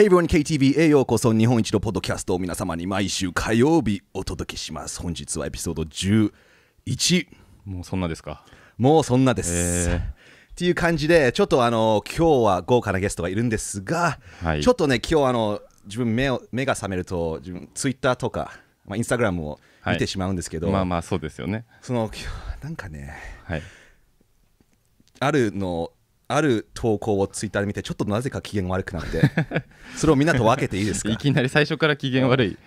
Hey everyone, KTV へようこそ日本一のポッドキャストを皆様に毎週火曜日お届けします。本日はエピソード11。もうそんなですか。もうそんなです。えーっていう感じで、ちょっとあの、今日は豪華なゲストがいるんですが、はいちょっとね、今日あの、自分目を、目が覚めると、自分、ツイッターとか、まあ、インスタグラムを見てしまうんですけど、まあまあそうですよね。その、今日なんかね、はい。あるのある投稿をツイッターで見てちょっとなぜか機嫌悪くなって それをみんなと分けていいですかいきなり最初から機嫌悪い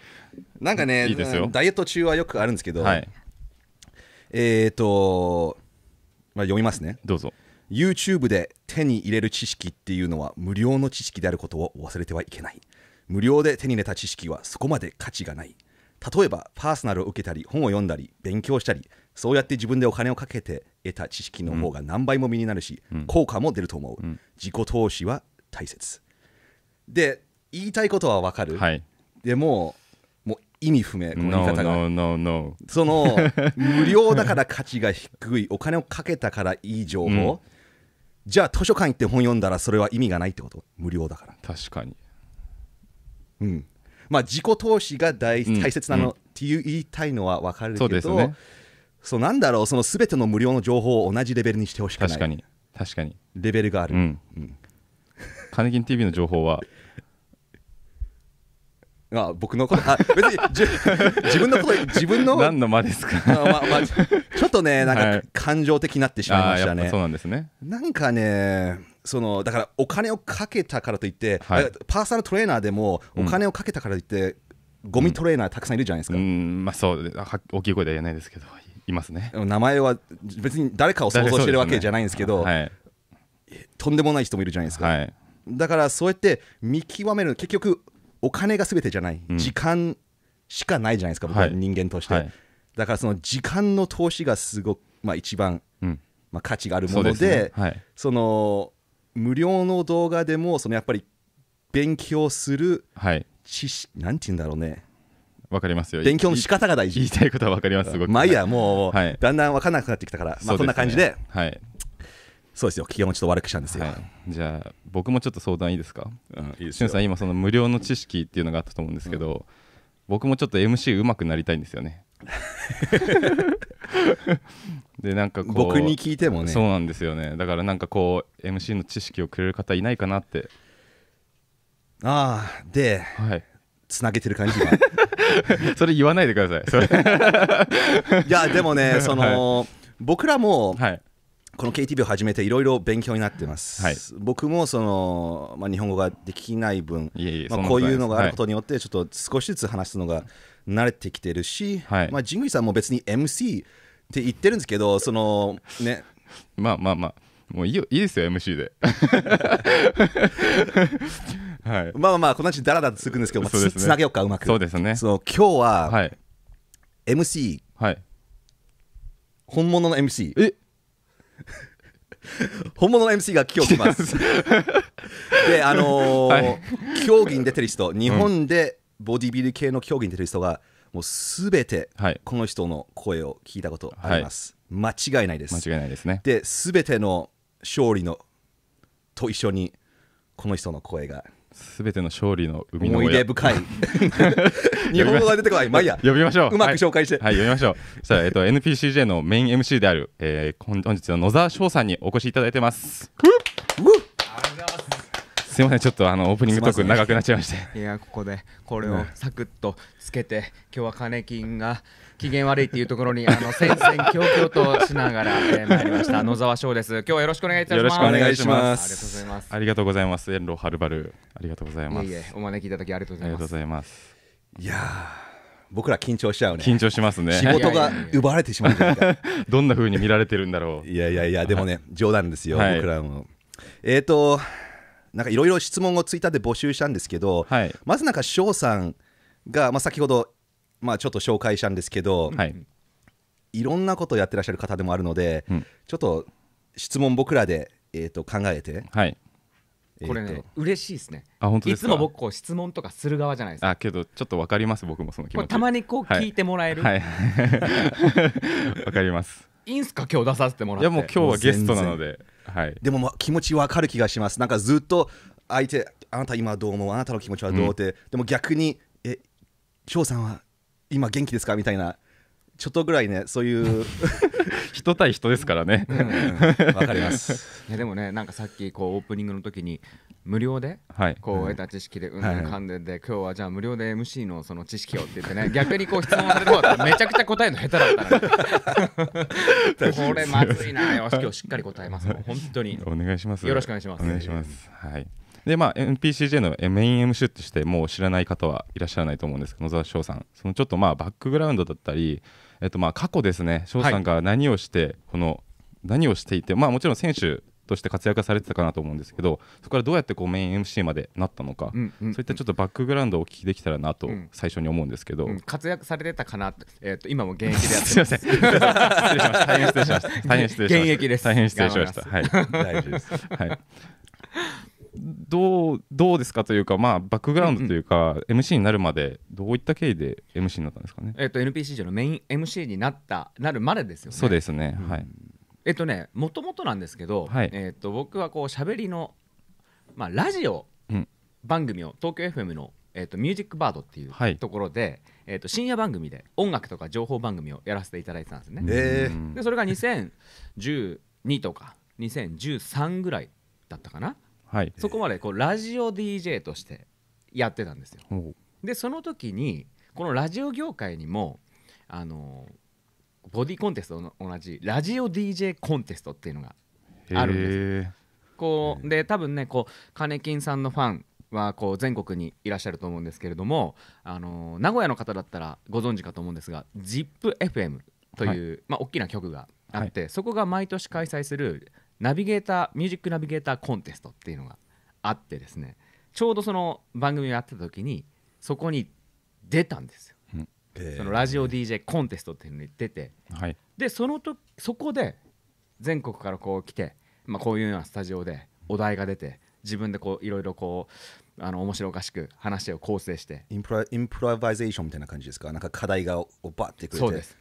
なんかねダイエット中はよくあるんですけど、はい、えっ、ー、と、まあ、読みますねどうぞ YouTube で手に入れる知識っていうのは無料の知識であることを忘れてはいけない無料で手に入れた知識はそこまで価値がない例えばパーソナルを受けたり本を読んだり勉強したりそうやって自分でお金をかけて得た知識の方が何倍も身になるし、うん、効果も出ると思う、うん、自己投資は大切で言いたいことは分かる、はい、でももう意味不明この言い方が no, no, no, その無料だから価値が低いお金をかけたからいい情報、うん、じゃあ図書館行って本読んだらそれは意味がないってこと無料だから確かにうんまあ、自己投資が大大切なの、っていう言いたいのは分かるけど、そうなんだろう、そのすべての無料の情報を同じレベルにしてほしくない。確かに、確かに。レベルがある。うん。うん、金金 TV の情報はあ僕のことあ別に自分のこと自分の何の間ですかまあ、まあ、ちょっとねなんか、はい、感情的になってしまいましたねそうなんですねなんかねそのだからお金をかけたからといって、はい、パーソナルトレーナーでもお金をかけたからといって、うん、ゴミトレーナーたくさんいるじゃないですか、うん、うん、まあそう大きい声では言えないですけどいますね名前は別に誰かを想像してるわけじゃないんですけど、ねはい、とんでもない人もいるじゃないですか、だからそうやって見極める結局お金がすべてじゃない、うん、時間しかないじゃないですか、僕は人間として、はい、だからその時間の投資がすごく、まあ、一番、うん、まあ、価値があるもので、ねはい、その無料の動画でもそのやっぱり勉強する知識、はい、なんて言うんだろうねわかりますよ勉強の仕方が大事言いたいことはわかりますまあいいやもう、はい、だんだん分からなくなってきたから、まあ、そんな感じで、ね、はい、そうですよ気持ちと悪くしたんですよ、はい、じゃあ僕もちょっと相談いいですか、うん、さん今その無料の知識っていうのがあったと思うんですけど、うん、僕もちょっと MC うまくなりたいんですよね でなんか僕に聞いてもねそうなんですよねだからなんかこう MC の知識をくれる方いないかなってああで、はい、つなげてる感じが それ言わないでくださいそれいやでもねその、はい、僕らも、はい、この k t v を始めていろいろ勉強になってます、はい、僕もその、まあ、日本語ができない分まあ、こういうのがあることによってちょっと少しずつ話すのが慣れてきてるし、はい、まあ、神宮さんも別に MC って言ってるんですけどそのね まあまあまあもういいよいいですよ MC で はい、まあまあこの話だらだら続くんですけど、まあ、ね、つなげようかうまくそうですねそう今日は、はい、MC、はい、本物の MC え 本物の MC が今日来ます であのーはい、競技に出てる人日本でボディビル系の競技に出てる人がもうすべてこの人の声を聞いたことあります、はい、間違いないです間違いないですねですべての勝利のと一緒にこの人の声がすべての勝利の海の思い出深い 日本語が出てこないまあいいや呼びましょううまく紹介して、はい、はい、呼びましょうさあ、えっと、NPCJ のメイン MC である、えー、本日の野沢翔さんにお越しいただいてますすみません、ちょっとあのオープニングトーク長くなっちゃいまして。いや、ここでこれをサクッとつけて、今日は金金が機嫌悪いっていうところに、あの、戦々恐々としながら、えー、参りました。野沢翔です。今日はよろしくお願いいたします。よろしくお願いします。ありがとうございます。遠路はるばる、ありがとうございます。いえいえお招きいただきありがとうございます。います。いや僕ら緊張しちゃうね緊張しますね仕事が奪われてしまう どんなふうに見られてるんだろういやいやいやでもね冗談ですよ、はい、僕らもえっ、ー、となんかいろいろ質問をツイッターで募集したんですけど、はい、まずなんか翔さんが、まあ、先ほどまあ、ちょっと紹介したんですけど、はい、いろんなことをやってらっしゃる方でもあるので、うん、ちょっと質問僕らで、えー、と考えて、はいえー、これね嬉しいですねあ本当いつも僕こう質問とかする側じゃないですかあけどちょっと分かります僕もその気持ちたまにこう聞いてもらえる、はい、分 かりますいいんすか今日出させてもらっていやもう今日はゲストなので、はい、でも、ま、気持ち分かる気がしますなんかずっと相手あなた今どう思うあなたの気持ちはどうって、うん、でも逆にえ翔さんは今元気ですかみたいなちょっとぐらいねそういう 人対人ですからね わ、かりますいやでもねなんかさっきこうオープニングの時に無料で、はい、こう得た知識でうんぬんかんでで、今日はじゃあ無料で MC のその知識をって言ってね 逆にこう質問される方だめちゃくちゃ答えの下手だったこれまずいなよし今日しっかり答えます本当にお願いしますよろしくお願いしますお願いしますはいでまあ NPCJ のメイン MC ってしてもう知らない方はいらっしゃらないと思うんですけど野沢翔さんそのちょっとまあバックグラウンドだったり、えっと、まあ過去ですね翔さんが何をして、この何をしていてまあもちろん選手として活躍されてたかなと思うんですけどそこからどうやってこうメイン MC までなったのか、うんうんうん、そういったちょっとバックグラウンドをお聞きできたらなと最初に思うんですけど、うんうん、活躍されてたかなと,、えーと、今も現役でやって すいません失礼しました大変失礼しました現役です大変失礼しましたはい大事ですはいどうどうですかというか、まあ、バックグラウンドというか、うんうん、MC になるまでどういった経緯で MC になったんですかね、えーと、NPC 上のメイン MC になったなるまでですよね。そうですね、うん、はいえっ、とねもともとなんですけど、はい、えーと、僕はこう喋りの、まあ、ラジオ番組を、東京 FM のえーと、ミュージックバードっていうところで、はい、えーと、と深夜番組で音楽とか情報番組をやらせていただいてたんですね。えー、でそれが2012とか2013ぐらいだったかなはい、そこまでこうラジオ DJ としてやってたんですよ。でその時にこのラジオ業界にもあのボディコンテストの同じラジオ DJ コンテストっていうのがあるんですよ。こうで多分ねこうカネキンさんのファンはこう全国にいらっしゃると思うんですけれども、あの名古屋の方だったらご存知かと思うんですが ZIPFM という、はい、まあ、大きな局があって、はい、そこが毎年開催するナビゲーターミュージックナビゲーターコンテストっていうのがあってですねちょうどその番組をやってた時にそこに出たんですよ、うんえー、そのラジオ DJ コンテストっていうのに出て、はい、でそのとそこで全国からこう来て、まあ、こういうようなスタジオでお題が出て自分でこういろいろこうあの面白おかしく話を構成してインプラインプロバイゼーションみたいな感じですかなんか課題がバッてくれてそうです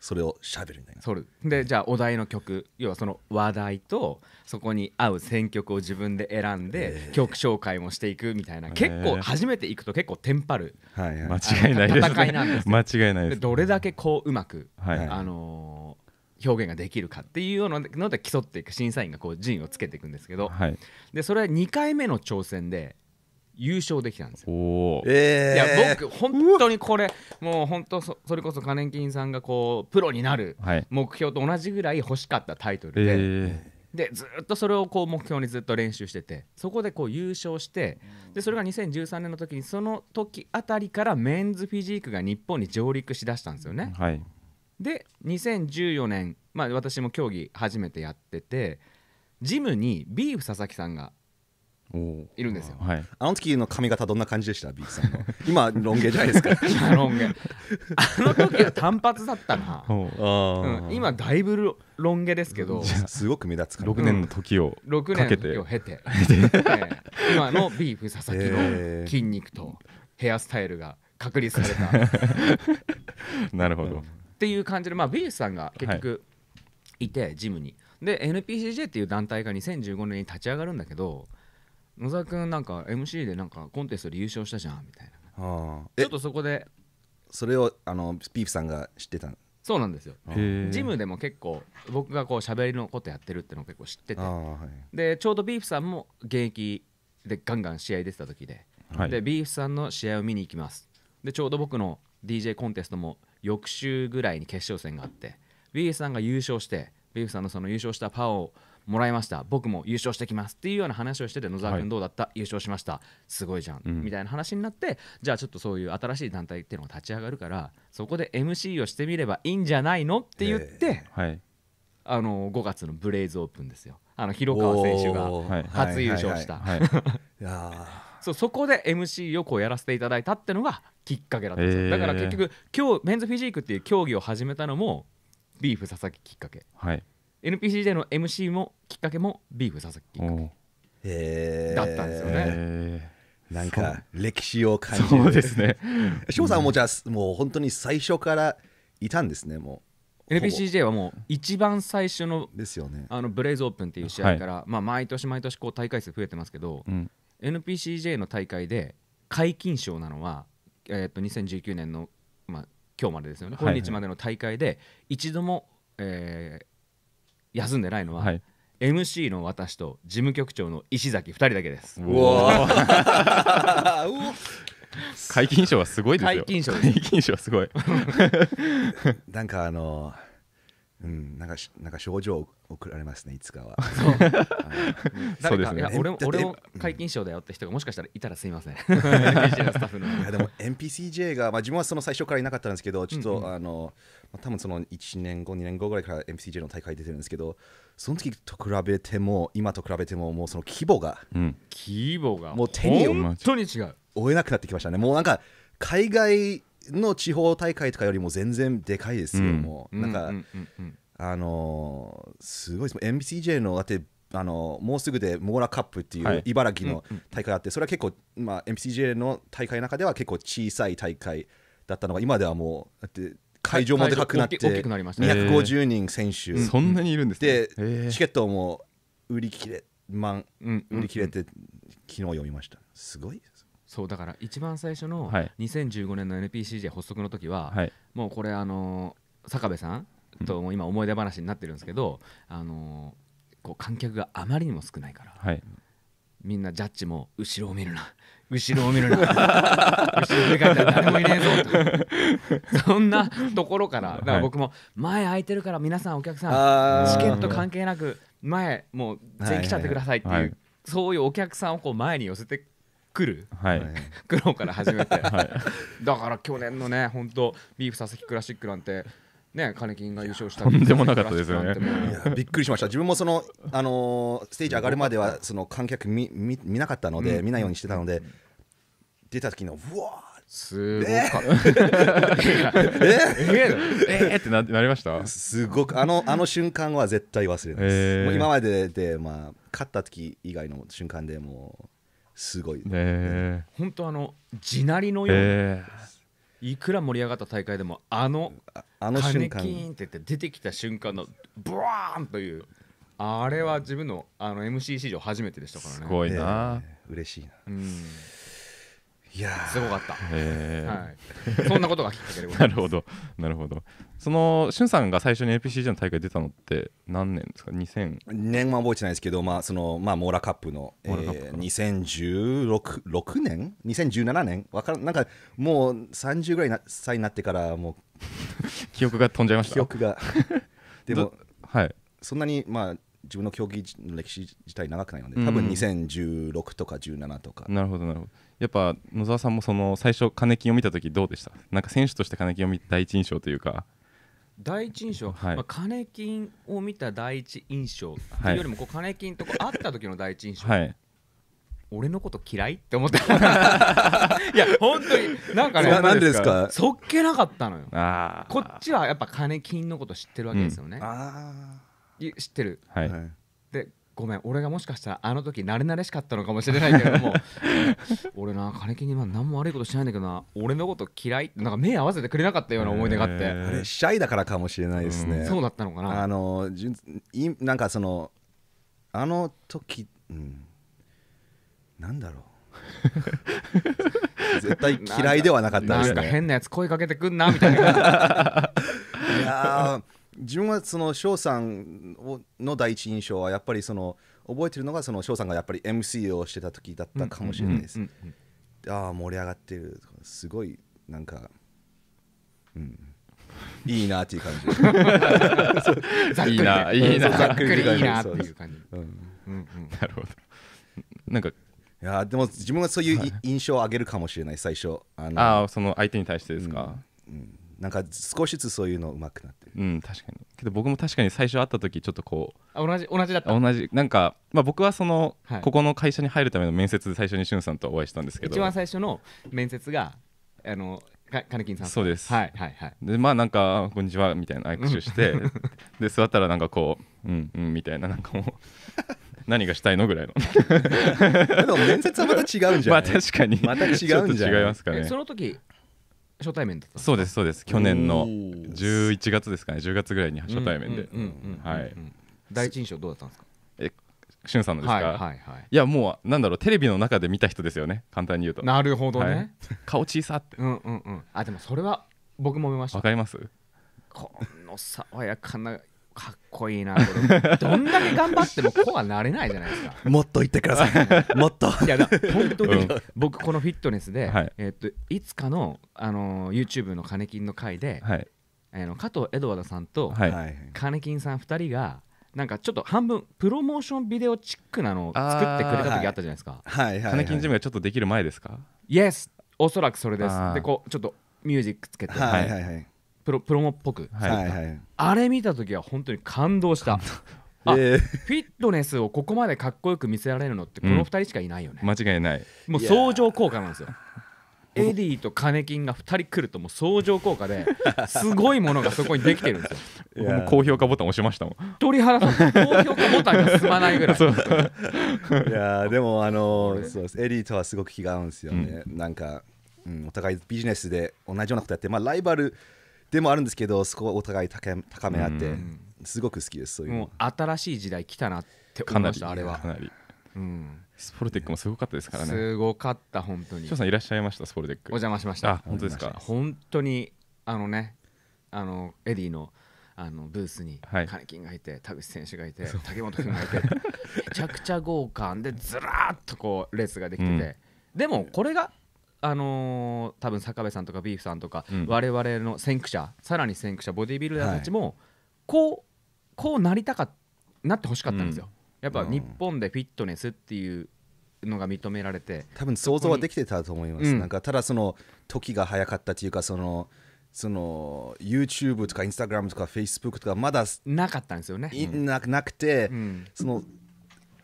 それをしゃべるみたいなでじゃあお題の曲要はその話題とそこに合う選曲を自分で選んで曲紹介もしていくみたいな、えー、結構初めて行くと結構テンパる、はいはい、間違いないです、ね、戦いなんです間違いないです、ね、どれだけこううまく、はいあのー、表現ができるかっていうので競っていく審査員がこう陣をつけていくんですけど、はい、でそれは2回目の挑戦で優勝できたんですよ。えー、いや僕本当にこれもう本当そそれこそ可燃金さんがこうプロになる目標と同じぐらい欲しかったタイトルで。えーでずっとそれをこう目標にずっと練習しててそこでこう優勝してでそれが2013年の時にその時あたりからメンズフィジークが日本に上陸しだしたんですよね。はい、で2014年、まあ、私も競技初めてやっててジムにビーフ佐々木さんがいるんですよはい、あの時の髪型どんな感じでした B さんの今ロン毛じゃないですかあの あの時は単発だったな、うん、今だいぶロン毛ですけどすごく目立つ六6年の時を六け年を経て今のビーフ佐々木の筋肉とヘアスタイルが確立された なるほど、っていう感じで、まあ、ビーフさんが結局いて、ジムにで NPCJ っていう団体が2015年に立ち上がるんだけど野沢君なんか MC でなんかコンテストで優勝したじゃんみたいなあちょっとそこでそれをあのピーフさんが知ってたそうなんですよジムでも結構僕がこう喋りのことやってるってのを結構知ってて、はい、でちょうどビーフさんも現役でガンガン試合出てた時ではい、でビーフさんの試合を見に行きますでちょうど僕の DJ コンテストも翌週ぐらいに決勝戦があってビーフさんが優勝してビーフさんのその優勝したパワーをもらいました僕も優勝してきますっていうような話をしてて野沢君どうだった、はい、優勝しましたすごいじゃん、うん、みたいな話になってじゃあちょっとそういう新しい団体っていうのが立ち上がるからそこで MC をしてみればいいんじゃないのって言って、はい、あの5月のブレイズオープンですよあの広川選手が初優勝した。そうそこで MC をこうやらせていただいたってのがきっかけだったんですよ、えー、だから結局今日メンズフィジークっていう競技を始めたのもビーフ佐々木きっかけ、はい、NPC での MC もきっかけもビーフ佐々木きっかけだったんですよね。なんか歴史を感じるそうですね。翔さんもじゃあもう本当に最初からいたんですねもう。NPCJ はもう一番最初のですよ、ね、あのブレイズオープンっていう試合から、はい、まあ、毎年毎年こう大会数増えてますけど、うん、NPCJ の大会で皆勤賞なのは、えー、と2019年の今日までですよね、はいはい、本日までの大会で一度も、えー、休んでないのは、はい、MC の私と事務局長の石崎2人だけです。解禁賞はすごいですよ。解禁賞はすごい。なんかあのーうん、なんかなんか症状送られますねいつかは。そうですね。俺も俺も皆勤賞だよって人がもしかしたらいたらすみません。いやでも NPCJ がまあ自分はその最初からいなかったんですけど、ちょっと、うんうん、あの多分その一年後二年後ぐらいから NPCJ の大会出てるんですけど、その時と比べても今と比べてももうその規模が、うん、規模がもう手に本当に違う追えなくなってきましたね。もうなんか海外の地方大会とかよりも全然でかいですよ、もうなんか、あのー、すごいです MCJ のだってあのもうすぐでモーラカップっていう茨城の大会があって、それは結構、まあ、MCJ の大会の中では結構小さい大会だったのが今ではもうだって会場もでかくなって250人選手そんなにいるんです、でチケットも売り切れ満、売り切れて昨日読みましたすごいそうだから一番最初の2015年の NPCJ 発足の時は、はい、もうこれあの坂部さんと今思い出話になってるんですけど、うん、あのこう観客があまりにも少ないから、はい、みんなジャッジも後ろを見るな後ろを見るな後ろ振り返ったら誰もいねえぞそんなところからだから僕も前空いてるから皆さんお客さんチケット関係なく前もう全員来ちゃってくださいっていう、はいはいはいそういうお客さんをこう前に寄せて来る、はい、苦労から始めて、はい、だから去年のね本当ビーフ佐々木クラシックなんてね、金金が優勝したとんでもなかったですよね。びっくりしました。自分もその、あのー、ステージ上がるまでは、その観客見、見、見なかったので、うん、見ないようにしてたので。うん、出た時の、うわすごかった。え ええってななりましたすごくあのあの瞬間は絶対忘れないです。えー、今までで、まあ、勝った時以外の瞬間でもすごい、ね、本当あの地鳴りのように、いくら盛り上がった大会でもあのあの瞬間キーンって出てきた瞬間のブワーンというあれは自分のあの MC 史上初めてでしたからねすごいな、えー、嬉しいな、うんいやすごかった、えー、はい、そんなことがきっかけでございます なるほどなるほどそのしゅんさんが最初に APCJ の大会出たのって何年ですか2000年は覚えてないですけどまあそのまあモーラカップのカえー、2016年2017年わからなんかもう30ぐらいな歳になってからもう 記憶が飛んじゃいました記憶が でもはいそんなにまあ自分の競技の歴史自体長くないので多分2016とか17とか、うん、なるほどなるほどやっぱ野沢さんもその最初金金を見た時どうでしたなんか選手として金金を見た第一印象というか第一印象、はいまあ、金金を見た第一印象ていうよりもこう金金とこ会った時の第一印象、はい、俺のこと嫌いって思った いや本当になんかねですかそっけなかったのよこっちはやっぱ金金のこと知ってるわけですよね、うん、ああ知ってる、はい、でごめん俺がもしかしたらあの時慣れ慣れしかったのかもしれないけれども 俺な金木に今何も悪いことしないんだけどな俺のこと嫌いってなんか目合わせてくれなかったような思い出があって、あれシャイだからかもしれないですね、うん、そうだったのかなあのいなんかそのあの時、うん、なんだろう 絶対嫌いではなかったですね変なやつ声かけてくんなみたいな いや自分はその翔さんの第一印象はやっぱりその覚えてるのがその翔さんがやっぱり MC をしてた時だったかもしれないです。ああ盛り上がってるすごいなんか、うん、いいなっていう感じ。いいな、いいな、ざっくりいいなっていう感じ。なるほど。なんか、いやでも自分はそういう印象を上げるかもしれない最初。ああ、その相手に対してですか。うん、うんなんか少しずつそういうのうまくなってるうん確かにけど僕も確かに最初会った時ちょっとこうあ同じ同じだった同じなんか、まあ、僕はその、はい、ここの会社に入るための面接で最初にしゅんさんとお会いしたんですけど一番最初の面接があの金金さんそうですはいはいはいでまあなんか「こんにちは」みたいな握手して、で座ったらなんかこう「うんうん」みたいななんかもう 何がしたいのぐらいのでも面接はまた違うんじゃない まあ確かにまた違うんじゃない違いますかねその時初対面だったそうですそうです去年の11月ですかね10月ぐらいに初対面ではい第一印象どうだったんですかえしゅんさんのですか、はいはい、はい、いやもうなんだろうテレビの中で見た人ですよね簡単に言うとなるほどね、はい、顔小さってうんうんうんあでもそれは僕も見ましたわかりますこの爽やかなかっこいいな どんだけ頑張ってもこうはなれないじゃないですかもっと言ってください もっといや本当に僕このフィットネスで、はいえー、っといつかの、あのー、YouTube の金金の回で、はいえー、の加藤エドワードさんと、はい、金金さん2人がなんかちょっと半分プロモーションビデオチックなのを作ってくれた時あったじゃないですか、はいはいはい、金金ジムがちょっとできる前ですかイエスおそらくそれですでこうちょっとミュージックつけて、はいはいはい、プロプロモっぽく、はいはい、あれ見た時は本当に感動した。あ、えー、フィットネスをここまでかっこよく見せられるのってこの2人しかいないよね、うん、間違いないもう相乗効果なんですよエディとカネキンが2人来るともう相乗効果で すごいものがそこにできてるんですよもう高評価ボタン押しましたもん鳥肌さん高評価ボタンが進まないぐらいいや でもあのー、そうエディとはすごく気が合うんですよね、うん、なんか、うん、お互いビジネスで同じようなことやってまあライバルでもあるんですけどそこはお互い高め合って、すごく好きですそういうもう新しい時代来たなって思いましたあれはかなり、うん、スポルテックもすごかったですからねすごかった本当に翔さんいらっしゃいましたスポルテックお邪魔しましたあ本当ですか本当にあのねあのエディのあのブースに金金がいて、田口選手がいて竹本君がいて めちゃくちゃ豪華でずらっとこう列ができてて、でもこれがあのー、多分坂部さんとかビーフさんとか、うん、我々の先駆者さらに先駆者ボディビルダーたちも、はい、こうこうなりたかなってほしかったんですよ、うん、やっぱ日本でフィットネスっていうのが認められて多分想像はできてたと思います、うん、なんかただその時が早かったというかそのその YouTube とか Instagram とか Facebook とかまだなかったんですよね、ななくて、その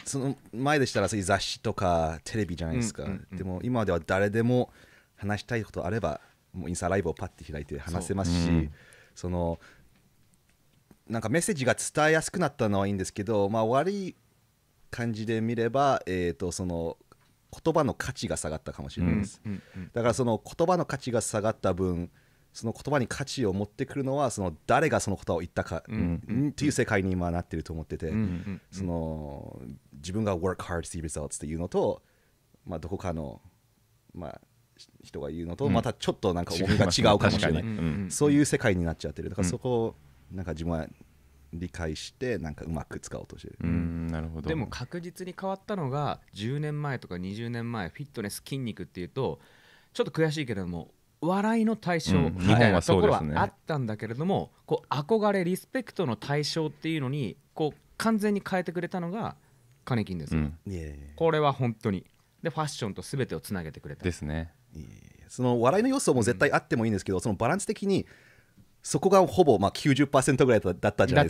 その前でしたらそういう雑誌とかテレビじゃないですか、うんうんうん、でも今では誰でも話したいことあればもうインスタライブをパッて開いて話せますし、うん、そのなんかメッセージが伝えやすくなったのはいいんですけど、まあ、悪い感じで見れば、えー、とその言葉の価値が下がったかもしれないです、うんうんうん、だからその言葉の価値が下がった分その言葉に価値を持ってくるのはその誰がその言葉を言ったか、っていう世界に今なってると思ってて、その自分が work hard see results っていうのと、まあ、どこかの、まあ、人が言うのとまたちょっとなんか重みが違うかもしれない、そういう世界になっちゃってるだからそこをなんか自分は理解してなんかうまく使おうとしてる、うん、なるほどでも確実に変わったのが10年前とか20年前フィットネス筋肉っていうとちょっと悔しいけれども笑いの対象みたいなところはあったんだけれども、こう憧れリスペクトの対象っていうのにこう完全に変えてくれたのがカネキンです、ねこれは本当にでファッションと全てをつなげてくれたですねその笑いの要素も絶対あってもいいんですけど、そのバランス的にそこがほぼまあ90%ぐらいだったじゃない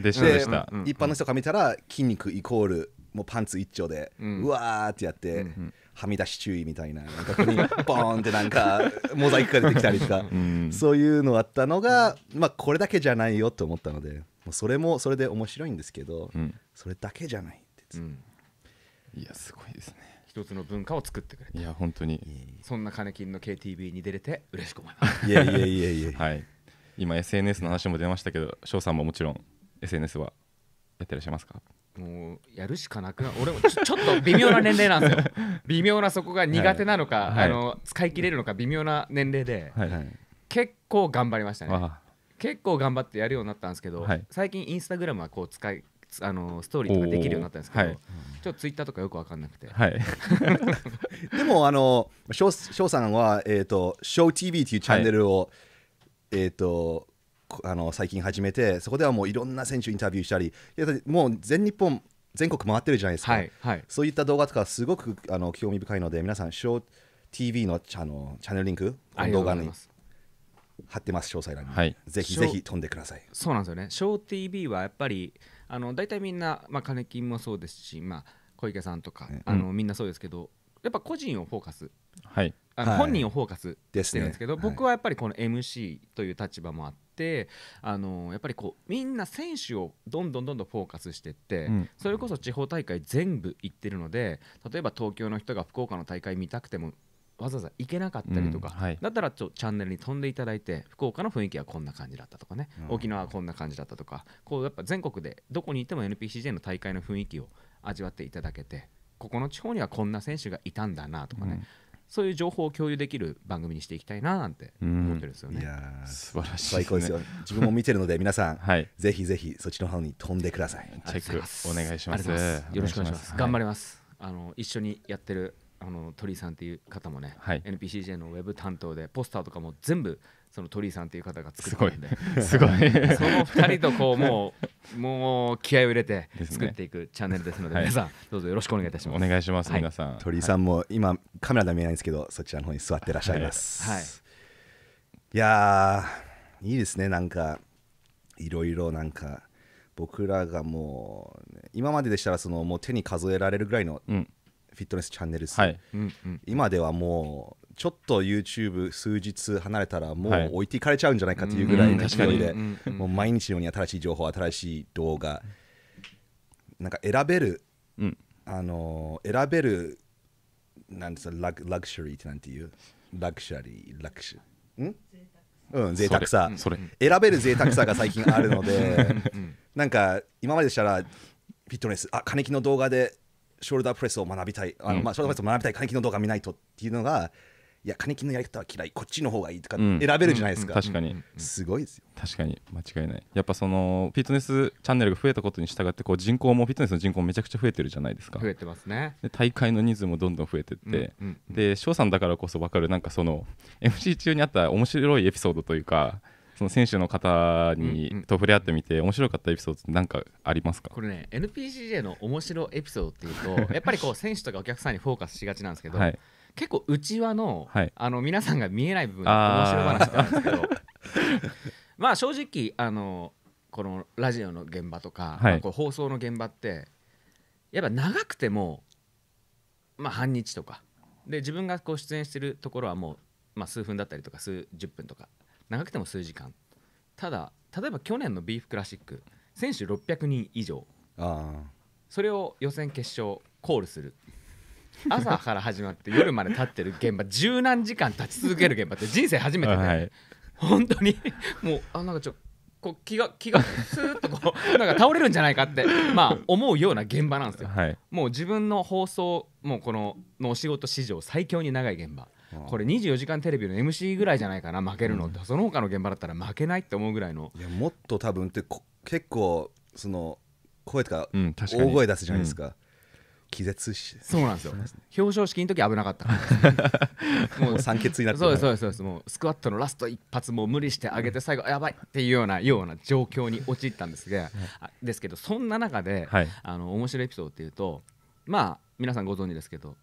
ですか。でした一般の人が見たら筋肉イコールもうパンツ一丁で、うわーってやって、はみ出し注意みたいななんかここにボーンってなんか モザイクが出てきたりとか、うん、そういうのあったのが、まあ、これだけじゃないよと思ったのでそれもそれで面白いんですけど、うん、それだけじゃないって、うん、いやすごいですね一つの文化を作ってくれたいや本当にそんな金金の KTV に出れて嬉しく思いますいやいやいやいや、今 SNS の話も出ましたけど翔さんももちろん SNS はやってらっしゃいますかもうやるしかなくな俺もちょっと微妙な年齢なんですよ 微妙なそこが苦手なのか、はい、あの使い切れるのか微妙な年齢で、はい結構頑張りましたね結構頑張ってやるようになったんですけど、はい、最近インスタグラムはこう使いあのストーリーとかできるようになったんですけど、はい、ちょっとツイッターとかよく分かんなくて、はい、でもあの翔さんは、えーと、ShowTV っていうチャンネルを、えっ、ー、とあの最近始めてそこではもういろんな選手インタビューしたりもう全日本全国回ってるじゃないですか、はいはい、そういった動画とかすごくあの興味深いので皆さん ShowTV のあのチャンネルリンクの動画に貼ってます詳細欄に、はい、ぜひぜひ飛んでくださいそうなんですよね ShowTV はやっぱりあの大体みんな、まあ、金金もそうですし、まあ、小池さんとか、あのみんなそうですけどやっぱ個人をフォーカス、はい、あの本人をフォーカスしてるんですけど、ね、僕はやっぱりこの MC という立場もあっってあのやっぱりこうみんな選手をどんどんどんどんフォーカスしていって、うん、それこそ地方大会全部行ってるので例えば東京の人が福岡の大会見たくてもわざわざ行けなかったりとか、うんはい、だったらちょチャンネルに飛んでいただいて福岡の雰囲気はこんな感じだったとかね、うん、沖縄はこんな感じだったとかこうやっぱ全国でどこにいても NPCJ の大会の雰囲気を味わっていただけてここの地方にはこんな選手がいたんだなとかね、うん、そういう情報を共有できる番組にしていきたいななんて思ってるんですよね。いや素晴らしい、最高ですよ。自分も見てるので皆さん、はい、ぜひぜひそっちの方に飛んでください。チェックお願いします。よろしくお願いします。頑張ります。あの一緒にやってるあの鳥さんっていう方もね、はい、NPCJ のウェブ担当でポスターとかも全部その鳥居さんっていう方が作ったんですごいその2人とこうもうもう気合を入れて作っていくチャンネルですので、皆さんどうぞよろしくお願いいたしますお願いします、はい、皆さん鳥居さんも今カメラでは見えないんですけどそちらの方に座ってらっしゃいます、はい、はい、いやいいですねなんかいろいろなんか僕らがもう、ね、今まででしたらそのもう手に数えられるぐらいの、フィットネスチャンネル数、はいうんうん、今ではもちょっと YouTube 数日離れたらもう置いていかれちゃうんじゃないかというぐらいの勢いで、もう毎日のように新しい情報新しい動画なんか選べる、うん、あの選べるなんですかラグラグシュリーってなんていうラグシュリーラグシャんうん贅沢さ選べる贅沢さが最近あるので、うん、なんか今まででしたらフィットネスあ金木の動画でショルダープレスを学びたいあの、まあ、ショルダープレスを学びたい金木の動画見ないとっていうのがいや金木のやり方は嫌いこっちの方がいいとか選べるじゃないですか、確かにすごいですよ確かに間違いないやっぱそのフィットネスチャンネルが増えたことに従ってこう人口もフィットネスの人口もめちゃくちゃ増えてるじゃないですか増えてますねで大会の人数もどんどん増えてって、うんうん、で翔さんだからこそ分かるなんかその MC 中にあった面白いエピソードというかその選手の方に、と触れ合ってみて面白かったエピソードって何かありますかこれね NPCJ の面白エピソードっていうとやっぱりこう選手とかお客さんにフォーカスしがちなんですけど、はい、結構うちわの,、あの皆さんが見えない部分面白い話なんですけど まあ正直あのこのラジオの現場とか、はい、放送の現場ってやっぱ長くても、まあ、半日とかで自分がこう出演してるところはもう、まあ、数分だったりとか数十分とか長くても数時間ただ例えば去年のビーフクラシック選手600人以上それを予選決勝コールする朝から始まって夜まで立ってる現場十何時間立ち続ける現場って人生初めてで、はい、本当にもうあなんかちょこう気が気がスーッとこうなんか倒れるんじゃないかってまあ思うような現場なんですよ、はい、もう自分の放送もうこののお仕事史上最強に長い現場これ24時間テレビの MC ぐらいじゃないかな負けるのって、うん、その他の現場だったら負けないって思うぐらいのいやもっと多分って結構その声とか大声出すじゃないですか、気絶しそうなんですよ表彰式の時危なかった もう酸欠になってそうですそうですそうですもうスクワットのラスト一発もう無理して上げて最後やばいっていうようなような状況に陥ったんですが、ですけどそんな中で、はい、あの面白いエピソードっていうとまあ皆さんご存知ですけど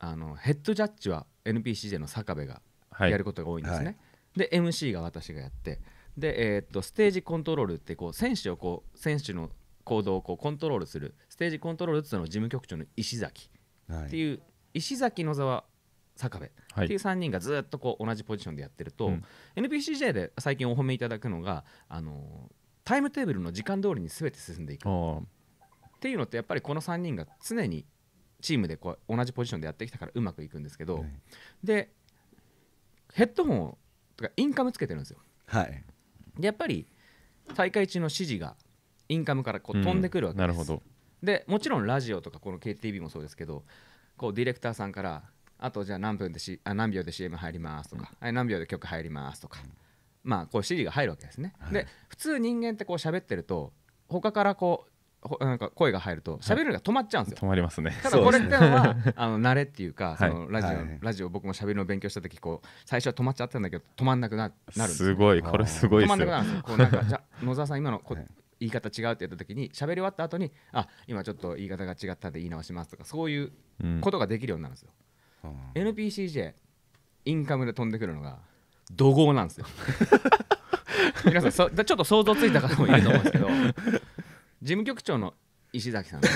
あのヘッドジャッジは NPCJ の坂部がやることが多いんですね、はいはい、で MC が私がやってで、えー、っとステージコントロールってこう選手をこう選手の行動をこうコントロールするステージコントロールっていうの事務局長の石崎っていう、はい、石崎野沢坂部っていう3人がずっとこう同じポジションでやってると、NPCJ で最近お褒めいただくのが、あのタイムテーブルの時間通りに全て進んでいくっていうのってやっぱりこの3人が常にチームでこう同じポジションでやってきたからうまくいくんですけど、はい、でヘッドホンとかインカムつけてるんですよ。はい、でやっぱり大会中の指示がインカムからこう飛んでくるわけです、うん、なるほどでもちろんラジオとかこの KTV もそうですけどこうディレクターさんからあとじゃあ何分でしあ何秒で CM 入りますとか、うん、何秒で曲入りますとか、うん、まあこう指示が入るわけですね、はい、で普通人間ってこう喋ってると他からこうなんか声が入ると喋るのが止まっちゃうんですよ。止まりますね。ただこれってのは、あの慣れっていうかそのラジオ、はい、ラジオ僕も喋るの勉強した時こう最初は止まっちゃったんだけど止まんなくななるす、ね。すごいこれすごいですよ。止まんなくなるんですよ。こうなんかじゃ野沢さん今のこ、はい、言い方違うって言った時に喋り終わった後にあ今ちょっと言い方が違ったんで言い直しますとかそういうことができるようになるんですよ、うん、NPCJ インカムで飛んでくるのが怒号なんですよ 皆さんそちょっと想像ついた方もいると思うんですけど事務局長の石崎さんと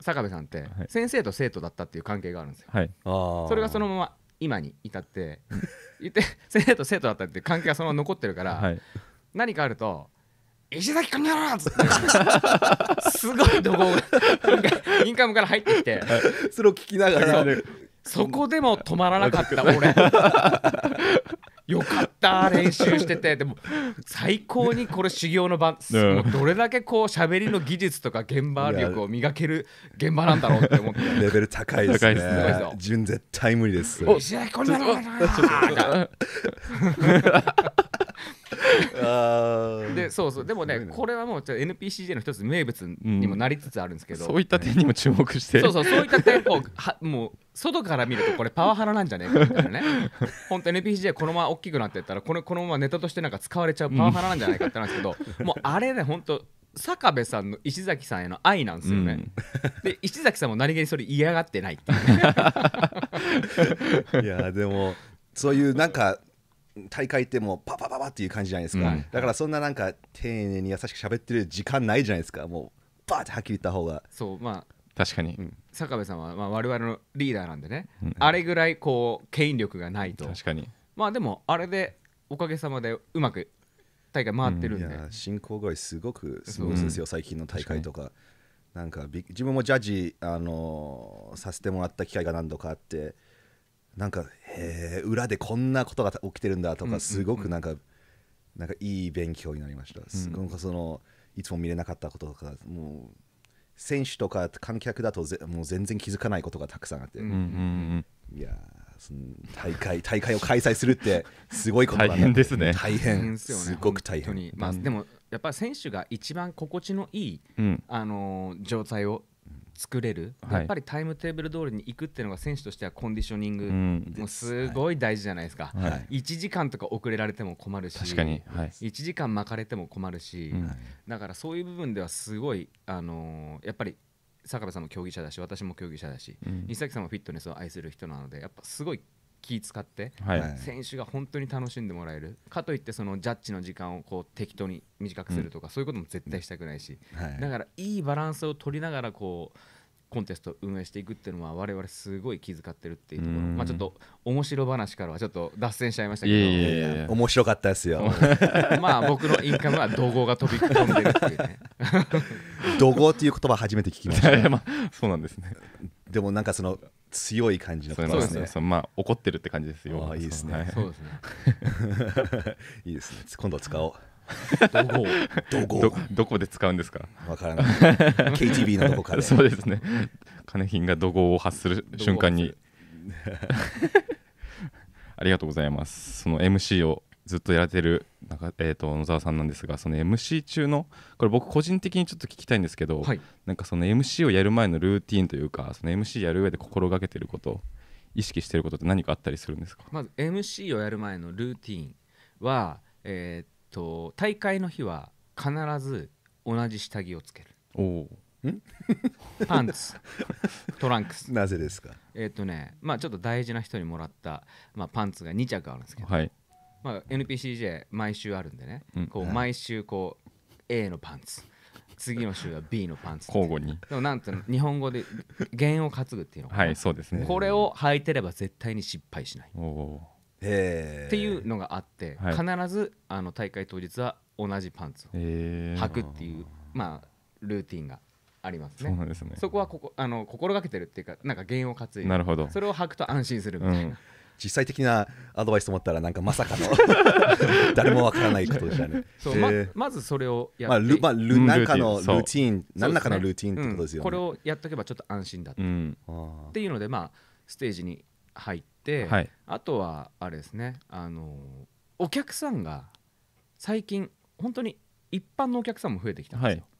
坂部さんって先生と生徒だったっていう関係があるんですよ、はい、それがそのまま今に至って言って先生と生徒だったって関係がそのまま残ってるから、はい、何かあると石崎こんにゃらっすごい怒号がインカムから入ってきてそれを聞きながらそこでも止まらなかった俺よかった練習しててでも最高にこれ修行の場、うん、どれだけこう喋りの技術とか現場力を磨ける現場なんだろうって思ってレベル高いですね純絶対無理ですお石垣こんなのでそうそうでもねこれはもう NPCJ の一つ名物にもなりつつあるんですけど、うん、そういった点にも注目して、そうそうそういった点をはもう外から見るとこれパワハラなんじゃねえかみたいなね 本当 n p c J. このまま大きくなってったらこのこのままネタとしてなんか使われちゃうパワハラなんじゃないかってなんですけど、うん、もうあれね本当坂部さんの石崎さんへの愛なんですよね、うん、で石崎さんも何気にそれ嫌がってないっていう、ね、いやでもそういうなんか大会ってもうパパパパっていう感じじゃないですか、うん、だからそんななんか丁寧に優しく喋ってる時間ないじゃないですかもうバーってはっきり言った方がそうまあ確かに、うん、坂部さんは、まあ、我々のリーダーなんでね、うん、あれぐらいこう牽引力がないと確かにまあでもあれでおかげさまでうまく大会回ってるんで、うん、進行具合すごくすごいですよ、最近の大会とかなんか自分もジャッジ、あのー、させてもらった機会が何度かあってなんかへ裏でこんなことが起きてるんだとかすごくなんか、なんかいい勉強になりました、すん、くそのいつも見れなかったこととかもう選手とか観客だとぜもう全然気づかないことがたくさんあって、うんうん、いやその大会大会を開催するってすごいことだ大変ですね大変すごく大変、まあ、でもやっぱり選手が一番心地のいい、うん、あの状態を作れる、やっぱりタイムテーブル通りに行くっていうのが選手としてはコンディショニング、もすごい大事じゃないですか、はい、1時間とか遅れられても困るし確かに、はい、1時間巻かれても困るし、うん、だからそういう部分ではすごい、あのー、やっぱり坂部さんも競技者だし私も競技者だし、うん、西崎さんもフィットネスを愛する人なのでやっぱすごい気使って、はい、選手が本当に楽しんでもらえるかといってそのジャッジの時間をこう適当に短くするとか、うん、そういうことも絶対したくないし、はい、だからいいバランスを取りながらこうコンテスト運営していくっていうのは我々すごい気遣ってるっていうところまあちょっと面白話からはちょっと脱線しちゃいましたけど面白かったですよ まあ僕のインカムは怒号が飛び込んでるっていうね怒号っていう言葉初めて聞きました、ね まそうなんですねでもなんかその強い感じの方ですね。そうまあ怒ってるって感じですよ。いいですね。そうですね。いいですね。今度使おう。どこどこどこで使うんですかわからない KTB のどこかで そうですね金品が怒号を発する瞬間に ありがとうございますその MC をずっとやられてるなんか、えー、と野沢さんなんですがその MC 中のこれ僕個人的にちょっと聞きたいんですけど、はい、なんかその MC をやる前のルーティンというかその MC やる上で心がけてること意識してることって何かあったりするんですかまず MC をやる前のルーティンは、えーと、と大会の日は必ず同じ下着をつける。おんパンツ トランクスなぜですかえっ、とねまあちょっと大事な人にもらった、まあ、パンツが2着あるんですけど、はい、まあ、NPCJ 毎週あるんでね、うんこう毎週こう A のパンツ次の週は B のパンツって交互に。でもなんていうの日本語で弦を担ぐっていうのがはい、そうですね。これを履いてれば絶対に失敗しないおへっていうのがあって、はい必ずあの大会当日は同じパンツを履くっていう、まあ、ルーティンがありますそうねですね。そこはここあの心がけてるっていうかなんか弦を担いでなるほど。それを履くと安心するみたいんな、実際的なアドバイスと思ったらなんかまさかの 誰もわからないことでしたね。そうままずそれをやまあルまあルなんかのルーティン、何らかのルーティンってことですよね。これをやっとけばちょっと安心だった、っていうのでまあステージに入って、はい、あとはあれですねあのお客さんが最近本当に一般のお客さんも増えてきたんですよ。はい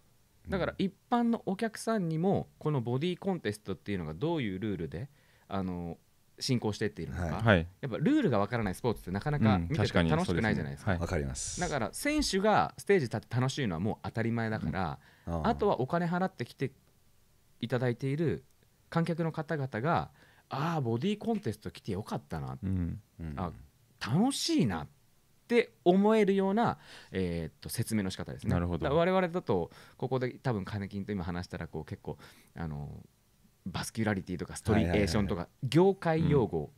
だから一般のお客さんにもこのボディコンテストっていうのがどういうルールであの進行してっているのか、はい、やっぱルールがわからないスポーツってなかなか見てて楽しくないじゃないですか。わ、かりますだから選手がステージ立って楽しいのはもう当たり前だから、うん、ああとはお金払ってきていただいている観客の方々がああボディーコンテスト来てよかったな、うん、あ楽しいなって思えるような、えー、と説明の仕方ですね。なるほど我々だとここで多分金金と今話したらこう結構あのーバスキュラリティとかストリエーションとか業界用語を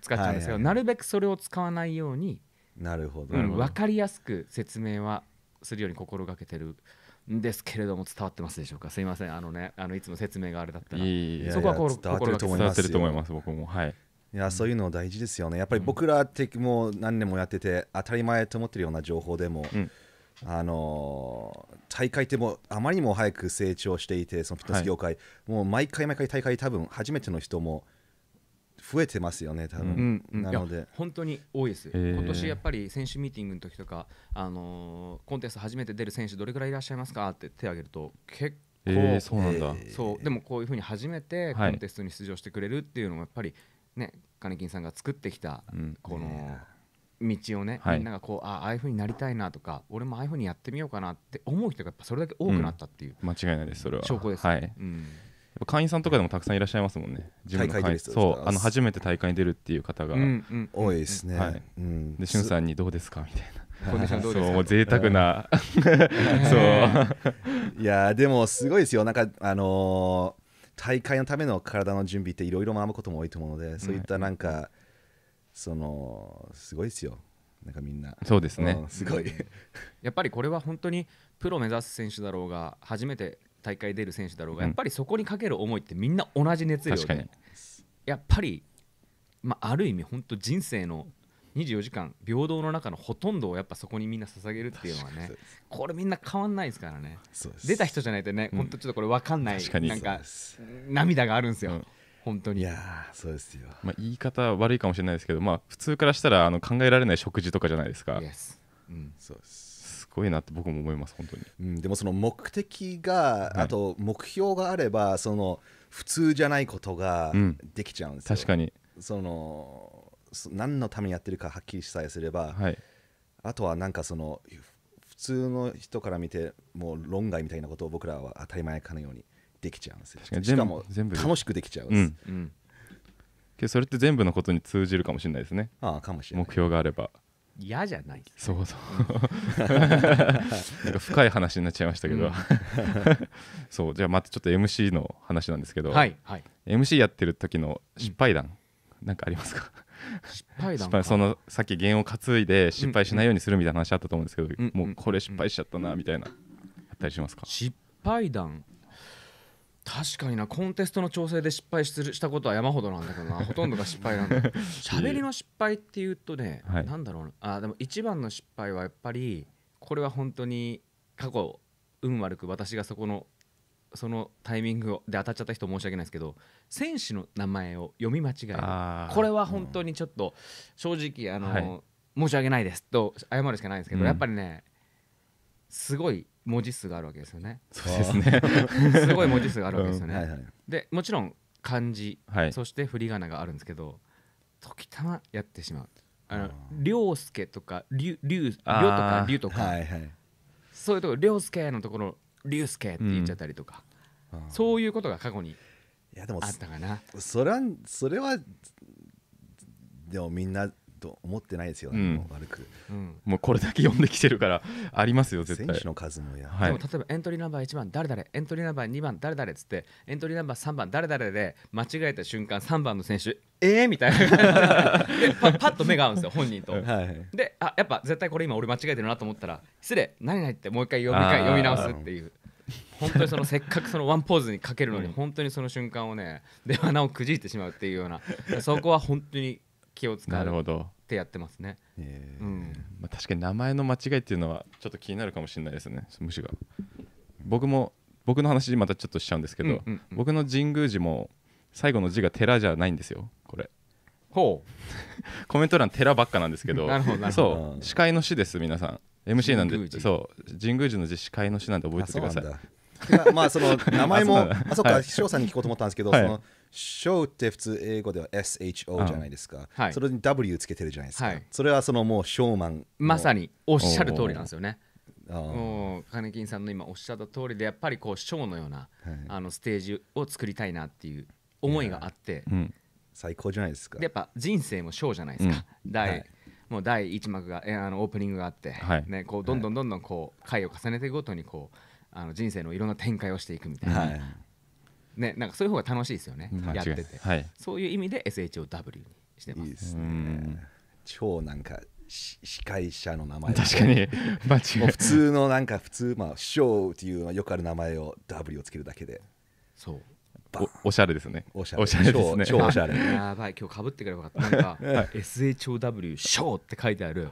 使っちゃうんですけどなるべくそれを使わないようになるほど、うん、分かりやすく説明はするように心がけてるんですけれども伝わってますでしょうかすいませんあのねあのいつも説明があれだったらそこは心がけ伝わってると思います僕もはいいやそういうの大事ですよねやっぱり僕らってもう何年もやってて当たり前と思ってるような情報でも、うん、あの大会ってもあまりにも早く成長していてそのフィットネス業界、はい、もう毎回毎回大会多分初めての人も増えてますよね多分、うん、なので本当に多いです、えー、今年やっぱり選手ミーティングの時とか、あのー、コンテスト初めて出る選手どれくらいいらっしゃいますかって手を挙げると結構えー、そうなんだ、えー、そうでもこういうふうに初めてコンテストに出場してくれるっていうのもやっぱりね金金さんが作ってきた、この道をね、はい、みんながこうああいうふうになりたいなとか俺もああいうふうにやってみようかなって思う人がやっぱそれだけ多くなったっていう、うん、間違いないですそれは証拠です、はい、うん、会員さんとかでもたくさんいらっしゃいますもんね自分の会そうあの初めて大会に出るっていう方が、多いですね、はいうん、でしゅんさんにどうですかみたいなうそう贅沢な そういやでもすごいですよなんかあのー、大会のための体の準備っていろいろ学ぶことも多いと思うのでそういったなんか、そのすごいですよなんかみんなそうですね、すごい やっぱりこれは本当にプロ目指す選手だろうが初めて大会出る選手だろうが、うん、やっぱりそこにかける思いってみんな同じ熱量でやっぱり、まあ、ある意味本当人生の24時間平等の中のほとんどをやっぱそこにみんな捧げるっていうのはねこれみんな変わんないですからね出た人じゃないとね、うん、本当ちょっとこれ分かんないなんか涙があるんですよ。本当にいやそうですよ、まあ、言い方悪いかもしれないですけど、まあ、普通からしたらあの考えられない食事とかじゃないですか、yes. うん、そうですすごいなって僕も思います本当に、うん、でもその目的が、はい、あと目標があればその普通じゃないことができちゃうんですよ、うん、確かにその何のためにやってるかはっきりしさえすれば、はい、あとはなんかその普通の人から見てもう論外みたいなことを僕らは当たり前かのようにできちゃうんですよしかも全部楽しくできちゃうんです、うん、うん、それって全部のことに通じるかもしれないですねああかもしれない目標があれば嫌じゃない、ね、そうそう なんか深い話になっちゃいましたけど、うん、そうじゃあまたちょっと MC の話なんですけど、はいはい、MC やってる時の失敗談、うん、なんかありますか失敗談そのさっき弦を担いで失敗しないようにするみたいな話あったと思うんですけど、うんうん、もうこれ失敗しちゃったなみたいな、あったりしますか失敗談確かになコンテストの調整で失敗するしたことは山ほどなんだけどな ほとんどが失敗なんだ 喋りの失敗っていうとね、はい、なんだろうなあでも一番の失敗はやっぱりこれは本当に過去運悪く私がそこのそのタイミングで当たっちゃった人申し訳ないですけど選手の名前を読み間違えこれは本当にちょっと正直あの、はい、申し訳ないですと謝るしかないんですけど、うん、やっぱりねすごい文字数があるわけですよね。そうですね すごい文字数があるわけですよね。うんはいはい、でもちろん漢字、はい、そして振り仮名があるんですけど時たまやってしまう。あの涼介とか龍龍とか龍とか、はいはい、そういうところ涼介のところ龍介って言っちゃったりとか、うん、そういうことが過去にあったかな。それはそれはでもみんなと思ってないですよ、ね、うん、悪く、うん、もうこれだけ読んできてるからありますよ絶対選手の数もや、はい、でも例えばエントリーナンバー1番誰々エントリーナンバー2番誰々っつってエントリーナンバー3番誰々で間違えた瞬間3番の選手えー、みたいな パパッと目が合うんですよ本人と、はい、であやっぱ絶対これ今俺間違えてるなと思ったら失礼何々ってもう一回読み読み直すっていう。本当にそのせっかくそのワンポーズにかけるのに本当にその瞬間をね電話をくじいてしまうっていうようなそこは本当に気を使うってやってますね、うん、まあ、確かに名前の間違いっていうのはちょっと気になるかもしれないですねむしろ僕も僕の話またちょっとしちゃうんですけど、僕の神宮寺も最後の字が寺じゃないんですよこれほう コメント欄寺ばっかなんですけど そう司会の死です皆さん MC なんでそう神宮寺の字司会の死なんで覚えててくださいまあその名前も あそっか、はい、さんに聞こうと思ったんですけど、そのショーって普通英語では SHO じゃないですか、はい、それに W つけてるじゃないですか、はい、それはそのもうショーマンまさにおっしゃる通りなんですよねもう金金さんの今おっしゃった通りでやっぱりこうショーのような、はい、あのステージを作りたいなっていう思いがあって、うん、最高じゃないですかやっぱ人生もショーじゃないですか、うん、第、もう第1幕がえあのオープニングがあって、ね、こうどんどんどんどんこう回を重ねていくごとにこうあの人生のいろんな展開をしていくみたいな、ねなんかそういう方が楽しいですよね、うん、やってて、はい、そういう意味で SHOW にしてます。いいですね超なんか司会者の名前確かに 間違い普通のなんか普通まあ師匠っていうのはよくある名前を W をつけるだけでそうおおしゃれですね。おしゃれですね。超おしゃれ。やばい、今日かぶってればよかった。なんか、SHOW、ショーって書いてある、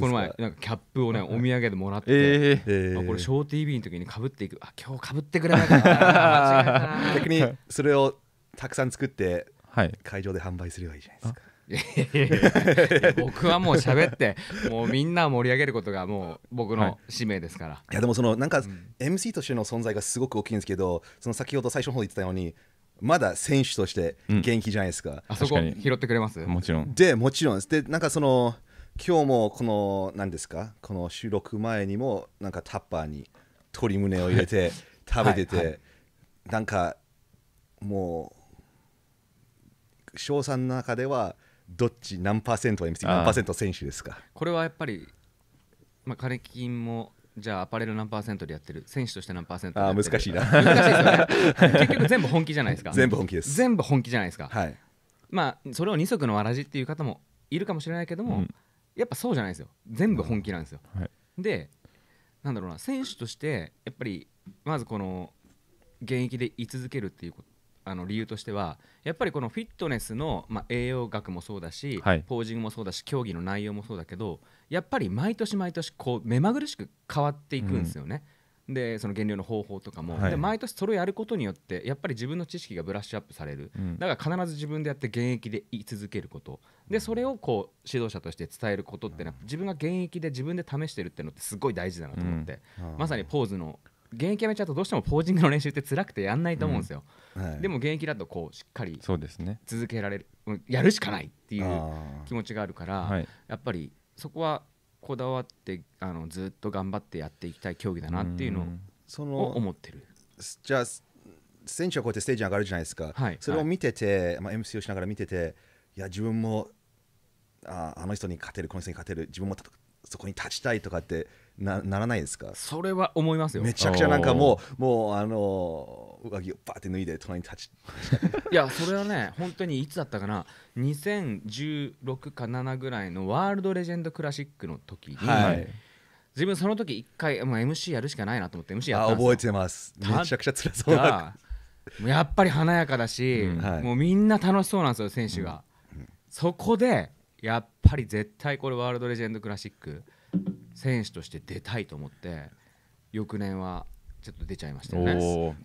この前、なんかキャップをね、お土産でもらって、えー、これ、ショー TV の時にかぶっていく、あ今日かぶってくれよかった。逆に、それをたくさん作って、はい、会場で販売すればいいじゃないですか。僕はもう喋ってもうみんな盛り上げることがもう僕の使命ですから、はい、いやでもそのなんか MC としての存在がすごく大きいんですけどその先ほど最初の方言ってたようにまだ選手として元気じゃないですか、うん、あそこ拾ってくれますもちろんでもちろんでなんかその今日もこの何ですかこの収録前にもなんかタッパーに鶏胸を入れて食べてて、はいはい、なんかもう賞賛の中ではどっち何パーセント MC 何パーセント選手ですかこれはやっぱり、まあ、金金もじゃあアパレル何パーセントでやってる選手として何パーセントでやってるあ難しいな難しいね 結局全部本気じゃないですか全部本気です全部本気じゃないですかはいまあそれを二足のわらじっていう方もいるかもしれないけども、うん、やっぱそうじゃないですよ全部本気なんですよ、はい、でなんだろうな選手としてやっぱりまずこの現役で居続けるっていうことあの理由としてはやっぱりこのフィットネスの、まあ、栄養学もそうだし、はい、ポージングもそうだし競技の内容もそうだけどやっぱり毎年毎年こう目まぐるしく変わっていくんですよね。うん、でその減量の方法とかも、はい、で毎年それをやることによってやっぱり自分の知識がブラッシュアップされる、うん、だから必ず自分でやって現役で言い続けることでそれをこう指導者として伝えることっての自分が現役で自分で試してるっていうのってすごい大事だなと思って、まさにポーズの現役やめちゃうとどうしてもポージングの練習って辛くてやんないと思うんですよ、うんはい、でも現役だとこうしっかり続けられる、ね、やるしかないっていう気持ちがあるから、はい、やっぱりそこはこだわってあのずっと頑張ってやっていきたい競技だなっていうのを思ってる。じゃあ選手はこうやってステージに上がるじゃないですか、はい、それを見てて、まあ、MC をしながら見てていや自分もああの人に勝てるこの人に勝てる自分もそこに立ちたいとかってなならないですかそれは思いますよめちゃくちゃなんかもうもうあの上着をバーって脱いで隣に立ち いやそれはね本当にいつだったかな2016か7ぐらいのワールドレジェンドクラシックの時に、はい、自分その時一回もう MC やるしかないなと思って MC やったん覚えてますめちゃくちゃ辛そうなやっぱり華やかだし、うんはい、もうみんな楽しそうなんですよ選手が、うんうん、そこでやっぱり絶対これワールドレジェンドクラシック選手として出たいと思って翌年はちょっと出ちゃいましたよね。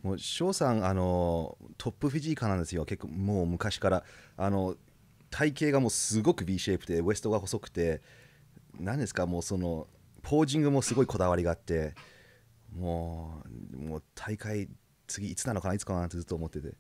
もう翔さんあのトップフィジーカーなんですよ。結構もう昔からあの体型がもうすごく B シェイプでウエストが細くて何ですかもうそのポージングもすごいこだわりがあってもうもう大会次いつなのかないつかなってずっと思ってて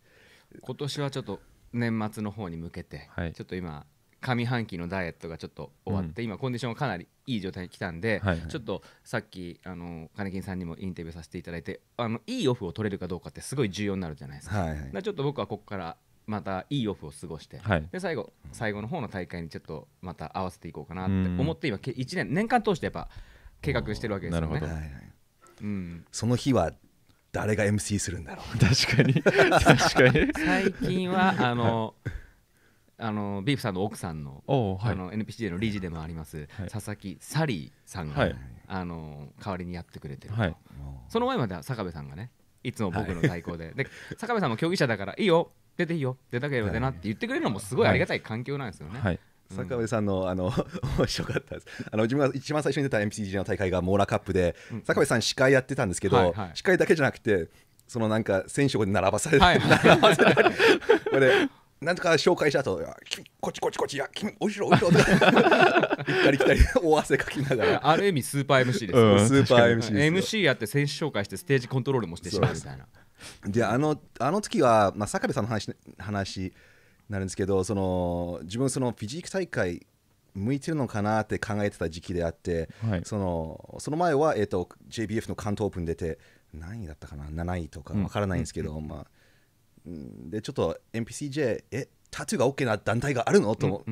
今年はちょっと年末の方に向けて、はい、ちょっと今上半期のダイエットがちょっと終わって、うん、今コンディションがかなりいい状態に来たんで、はいはい、ちょっとさっきあの金金さんにもインタビューさせていただいてあのいいオフを取れるかどうかってすごい重要になるじゃないですかはいはい、かちょっと僕はここからまたいいオフを過ごして、はい、で最後最後の方の大会にちょっとまた合わせていこうかなって思って今1年年間通してやっぱ計画してるわけですよね。うん、その日は誰が MC するんだろう確かに確かに最近はあのあのビーフさんの奥さんの,、はい、あの NPCJ の理事でもあります、はい、佐々木サリーさんが、はい、あの代わりにやってくれてると、はい、その前までは坂部さんがねいつも僕の代行で,、で坂部さんも競技者だからいいよ出ていいよ出たければ出なって言ってくれるのもすごいありがたい環境なんですよね。坂部さんのあの 面白かったですあの自分が一番最初に出た MCG の大会がモーラカップで、うん、坂部さん司会やってたんですけど、はいはい、司会だけじゃなくてそのなんか選手を並ばされて、はいはい、並ばされてなんとか紹介した後君こっちこっちこっちいや君おしろおしろ」行 ったり来たり大汗かきながらある意味スーパー MC です、うんスーパー MC です MC やって選手紹介してステージコントロールもしてしまうみたいなであのあの時は、まあ、坂部さんの話話なるんですけどその自分そのフィジーク大会向いてるのかなって考えてた時期であって、はいそのその前は、えー、と JBF の関東オープン出て何位だったかな7位とかわからないんですけど、まあ、でちょっと NPCJ えタトゥーが OK な団体があるのと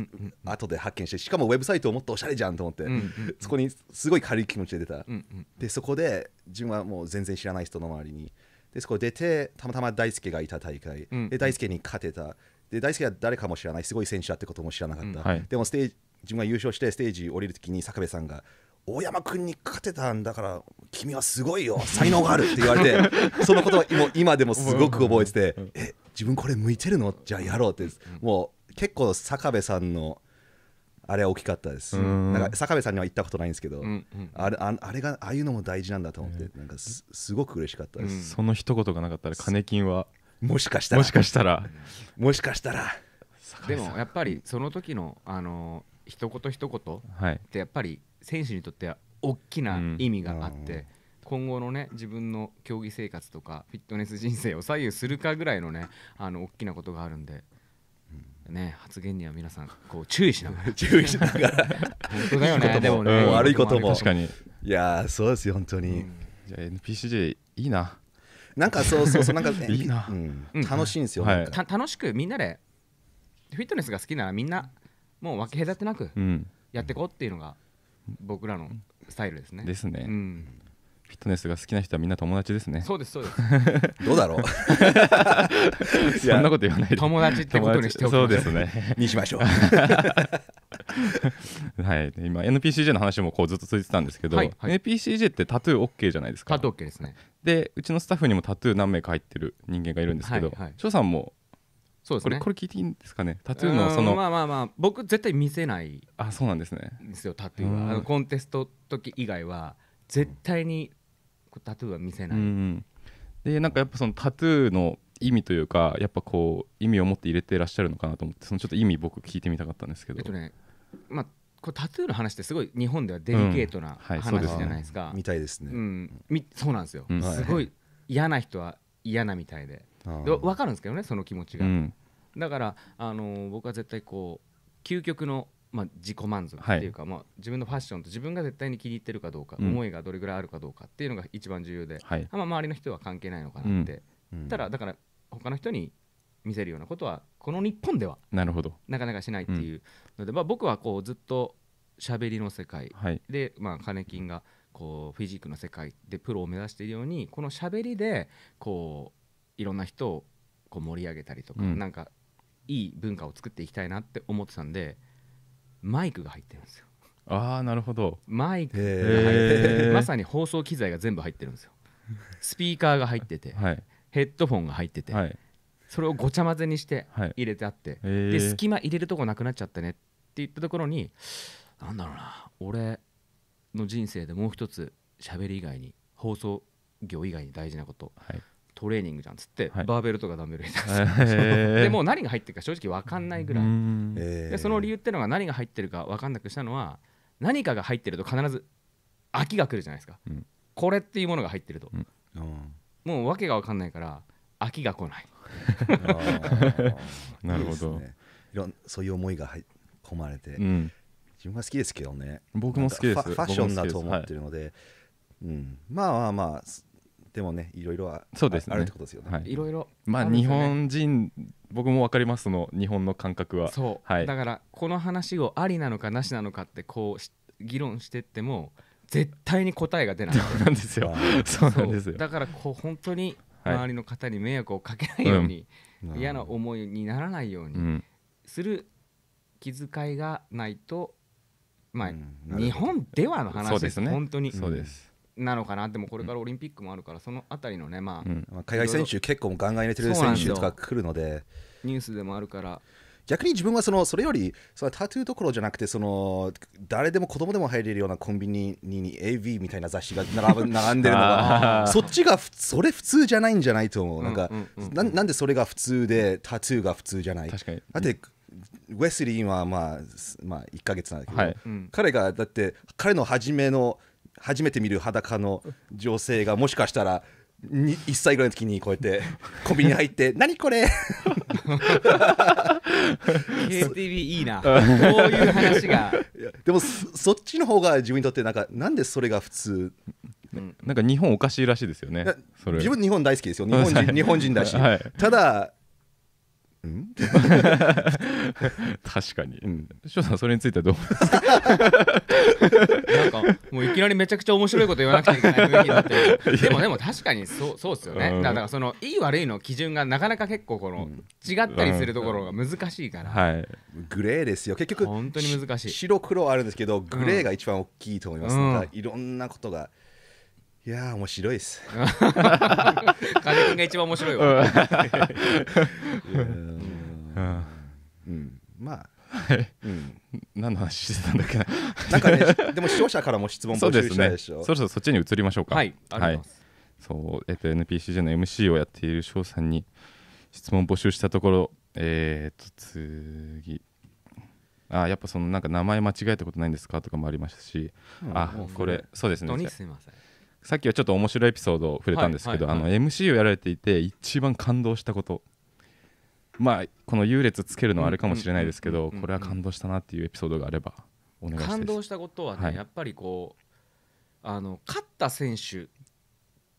後で発見してしかもウェブサイトをもっとおしゃれじゃんと思って、うんうん、そこにすごい軽い気持ちで出た、うんうん、でそこで自分はもう全然知らない人の周りにでそこ出てたまたま大輔がいた大会、うん、で大輔に勝てたで大輔は誰かも知らないすごい選手だってことも知らなかった、うんはい、でもステージ自分が優勝してステージ降りるときに坂部さんが大山君に勝てたんだから君はすごいよ才能があるって言われて そのことは今でもすごく覚えててえ自分これ向いてるのじゃあやろうってもう結構坂部さんのあれは大きかったですなんか坂部さんには行ったことないんですけど、うんうん、あれあれがああいうのも大事なんだと思って、なんかすごく嬉しかったです、うん、その一言がなかったら金金はもしかしたらもしかしたらもしかしたらでもやっぱりその時のあの一言一言ってやっぱり、はい選手にとっては大きな意味があって、うん、今後のね自分の競技生活とかフィットネス人生を左右するかぐらいのねあの大きなことがあるんで。ね、発言には皆さんこう注意しながら 注意しながら本当だよねもね、うん、悪いことも確かにいやそうですよ本当に、うん、じゃ NPCJ いいななんかそうそうそうなんか、ね、いいな、うん、楽しいんですよ、はい、楽しくみんなでフィットネスが好きならみんなもう分け隔てなくやっていこうっていうのが僕らのスタイルですね。ですね。うん、フィットネスが好きな人はみんな友達ですね。そうですそうです。どうだろう。そんなこと言わないで。友達ってことにしておきまそうですね。にしましょう。はい、今 NPCJ の話もこうずっと続いてたんですけど、はいはい、NPCJ ってタトゥー OK じゃないですかタトゥー OK ですねでうちのスタッフにもタトゥー何名か入ってる人間がいるんですけど翔、はいはい、さんもそうですねこれこれ聞いていいんですかねタトゥーのそのまあまあまあ僕絶対見せないあそうなんですねですよタトゥーは、うん、あのコンテスト時以外は絶対にタトゥーは見せない、うん、でなんかやっぱそのタトゥーの意味というかやっぱこう意味を持って入れてらっしゃるのかなと思ってそのちょっと意味僕聞いてみたかったんですけどえっとねまあこれタトゥーの話ってすごい日本ではデリケートな話じゃないですか、うんはい、すね、みたいですね、うん、みそうなんですよ、はい、すごい嫌な人は嫌なみたいで分かるんですけどねその気持ちが、うん、だからあの僕は絶対こう究極のまあ、自己満足っていうか、はい、まあ、自分のファッションと自分が絶対に気に入ってるかどうか、うん、思いがどれぐらいあるかどうかっていうのが一番重要で、はい、あま周りの人は関係ないのかなって、うん、ただだから他の人に見せるようなことはこの日本ではなるほどなかなかしないっていうので、うん、まあ、僕はこうずっと喋りの世界で、はい、まあ、金金がこうフィジークの世界でプロを目指しているようにこの喋りでこういろんな人をこう盛り上げたりとか、うん、なんかいい文化を作っていきたいなって思ってたんでマイクが入ってるんですよああなるほどマイクが入っててまさに放送機材が全部入ってるんですよスピーカーが入ってて、はい、ヘッドフォンが入ってて、はい、それをごちゃ混ぜにして入れてあって、はい、で隙間入れるとこなくなっちゃったねって言ったところになんだろうな俺の人生でもう一つ喋り以外に放送業以外に大事なこと、はい、トレーニングじゃんっつって、はい、バーベルとかダンベル入れてでもう何が入ってるか正直分かんないぐらい、でその理由ってのが何が入ってるか分かんなくしたのは何かが入ってると必ず飽きが来るじゃないですか、うん、これっていうものが入ってると、うん、もう訳が分かんないから飽きが来ない なるほど、ね、いろんそういう思いが込まれて、うん、自分は好きですけどね僕も好きですファッションだと思ってるので、はい、うん、まあまあまあでもねいろいろはそうですねあるってことですよね、はい、ろいろまあ、ね、日本人僕も分かりますの日本の感覚はそう、はい、だからこの話をありなのかなしなのかってこう議論してっても絶対に答えが出ないそうなんですよそうなんですよだからこう本当に周りの方に迷惑をかけないように、はい、嫌な思いにならないようにする気遣いがないと、まあ、うん、日本ではの話ですです、ね、本当にそうですなのかなでもこれからオリンピックもあるから、その辺りのね、まあ海外選手結構ガンガン入れてる選手とか来るのでニュースでもあるから逆に自分はそのそれよりそのタトゥーどころじゃなくてその誰でも子供でも入れるようなコンビニに AV みたいな雑誌が並ぶ 並んでるのがそっちがそれ普通じゃないんじゃないと思うなんか、ななんでそれが普通でタトゥーが普通じゃない確かにだってウェスリーはまあ、まあ、1か月なんだけど、はい、彼がだって彼の初めの初めて見る裸の女性がもしかしたら1歳ぐらいの時にこうやってコンビニ入って「何これ!」KTV いいなこういう話がでもそっちの方が自分にとってなんかなんでそれが普通なんか日本おかしいらしいですよね自分日本大好きですよ 日本人日本人だし、はい、ただうん、確かに、うん、翔さんそれについてはどう思いますかなんかもういきなりめちゃくちゃ面白いこと言わなくちゃいけない雰囲気になってる でもでも確かにそうそうですよね、うん、だからそのいい悪いの基準がなかなか結構この、違ったりするところが難しいから、はい、グレーですよ結局本当に難しい白黒あるんですけどグレーが一番大きいと思います、ね、いろんなことがいや面白いです。風君が一番面白いわ。うん、まあ、うん、何の話してたんだっけな。なんかね、でも視聴者からも質問募集したでしょ。ね、そろそろそっちに移りましょうか。はい、はい、そう、えっと NPCJ の MC をやっている翔さんに質問募集したところ、えー、っと次。あやっぱそのなんか名前間違えたことないんですかとかもありましたし、うん、あこれそうですね。すみません。さっきはちょっと面白いエピソードを触れたんですけど、はいはいはい、あの MC をやられていて一番感動したことまあこの優劣つけるのはあれかもしれないですけどこれは感動したなっていうエピソードがあればお願いします感動したことはね、はい、やっぱりこうあの勝った選手っ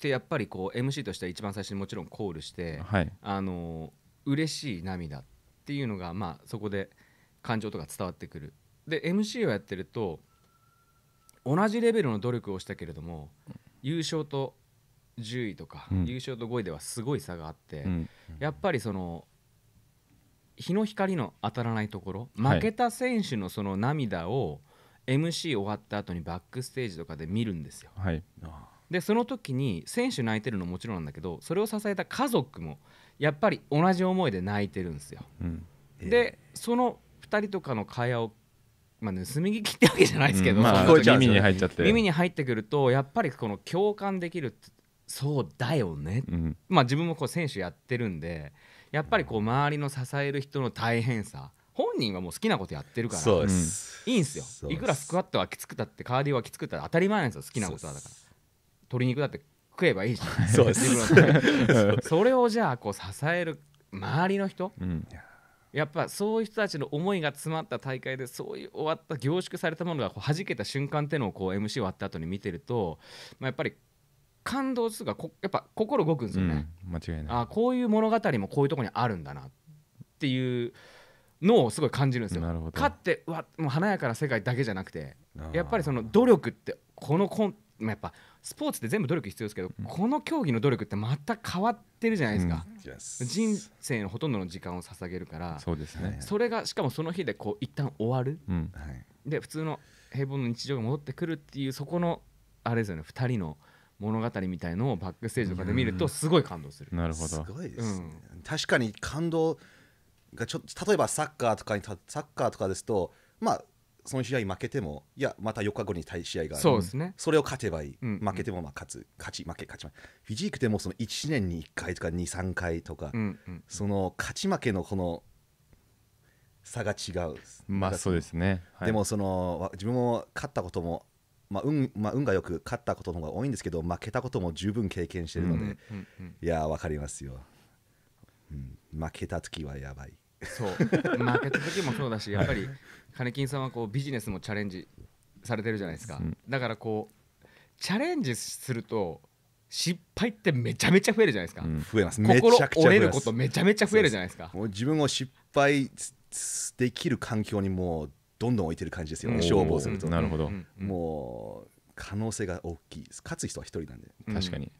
てやっぱりこう MC としては一番最初にもちろんコールして、はい、あの嬉しい涙っていうのが、まあ、そこで感情とか伝わってくるで MC をやってると同じレベルの努力をしたけれども、うん優勝と10位とか、うん、優勝と5位ではすごい差があって、うん、やっぱりその日の光の当たらないところ負けた選手のその涙を MC 終わった後にバックステージとかで見るんですよ。はい、でその時に選手泣いてるのももちろんなんだけどそれを支えた家族もやっぱり同じ思いで泣いてるんですよ。うん、でその2人とかの会話をまあ、盗み聞きってわけじゃないですけど、うんまあ、耳に入っちゃって耳に入ってくるとやっぱりこの共感できるそうだよね、うん、まあ、自分もこう選手やってるんでやっぱりこう周りの支える人の大変さ本人はもう好きなことやってるから、うすいいんすよいくらスクワットはきつくたってカーディオはきつくたら当たり前なんですよ好きなことだから鶏肉だって食えばいいじゃんそれをじゃあこう支える周りの人、うんやっぱそういう人たちの思いが詰まった大会でそういう終わった凝縮されたものがこう弾けた瞬間っていうのをこう MC 終わった後に見てると、まあ、やっぱり感動するかこやっぱ心動くんですよね、うん、間違いないあこういう物語もこういうとこにあるんだなっていうのをすごい感じるんですよ勝ってわもう華やかな世界だけじゃなくてやっぱりその努力ってこのコンまあ、やっぱスポーツって全部努力必要ですけど、うん、この競技の努力ってまた変わってるじゃないですか、うん、人生のほとんどの時間を捧げるからそうです、ね、それがしかもその日でこう一旦終わる、うんはい、で普通の平凡の日常が戻ってくるっていうそこのあれですよね2人の物語みたいのをバックステージとかで見るとすごい感動する、なるほどすごいです、ね、確かに感動がちょっと例えばサッカーとかにサッカーとかですとまあその試合負けてもいやまた4日後に対試合があるそうですねそれを勝てばいい、うんうん負けてもまあ勝つ勝ち負け勝ち負けフィジークでもその1年に1回とか23回とか、うんうんその勝ち負けのこの差が違うまあそうですね、はいでもその自分も勝ったことも、まあ運まあ、運がよく勝ったことの方が多いんですけど負けたことも十分経験してるので、うんうんうんいや分わかりますよ、うん、負けた時はやばいそうマーケット時もそうだしやっぱり金金さんはこうビジネスもチャレンジされてるじゃないですか、うん、だからこうチャレンジすると失敗ってめちゃめちゃ増えるじゃないですか、うん、増えます心折れることめちゃめちゃ増えるじゃないですかもう自分を失敗できる環境にもうどんどん置いてる感じですよね消防すると、なるほどもう可能性が大きい勝つ人は一人なんで確かに、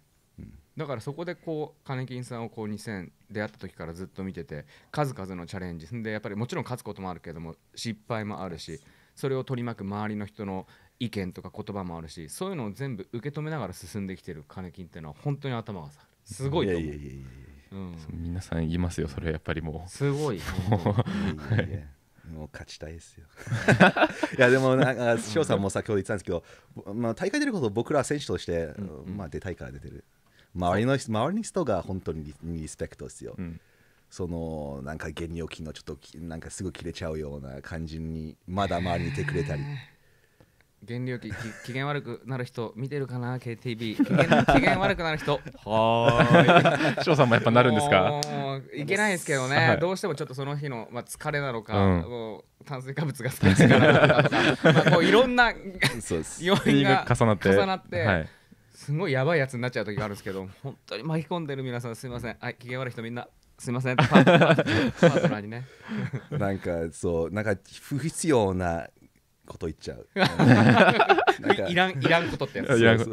だからそこでこう金金さんをこう2000出会った時からずっと見てて数々のチャレンジでやっぱりもちろん勝つこともあるけども失敗もあるしそれを取り巻く周りの人の意見とか言葉もあるしそういうのを全部受け止めながら進んできてる金金っていうのは本当に頭がさすごいと思う。うん、皆さん言いますよそれはやっぱりもうすごい はいもう勝ちたいですよ いやでもなんか翔さんも先ほど言ってたんですけど、まあ、大会出ること僕ら選手として、うん、まあ出たいから出てる周りの周りの人が本当にリスペクトですよ、うん、そのなんか原料金のちょっとなんかすぐ切れちゃうような感じにまだ周りにいてくれたり。減量機機嫌悪くなる人見てるかな KTB 機嫌悪くなる人はーい 翔さんもやっぱなるんですかいけないですけどね、はい、どうしてもちょっとその日の、まあ、疲れなのか、うん、もう炭水化物が好きだからとかまあこういろんな要因が重なって重なって、はいすごいやばいやつになっちゃう時があるんですけど 本当に巻き込んでる皆さんすみません はい機嫌悪い人みんなすみませんパートナーにねなんかそうなんか不必要なこと言っちゃういらんいらんことってやつ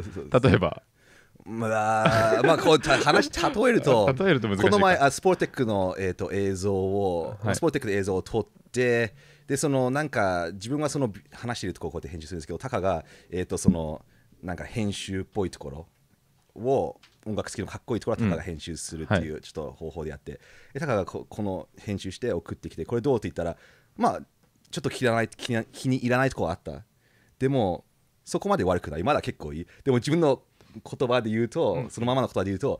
例えばまあ、まあ、こう話例えると例えるとこの前あスポーテックの、えーと、映像を、はい、スポーテックで映像を撮ってでそのなんか自分はその話してるとここうやって返事するんですけどタカがえっ、ー、とその、うんなんか編集っぽいところを音楽好きのかっこいいところはタカが編集するっていうちょっと方法でやって、うんタカがこの編集して送ってきてこれどうって言ったらまあちょっと気ない気気に入らないとこはあったでもそこまで悪くないまだ結構いいでも自分の言葉で言うと、そのままの言葉で言うと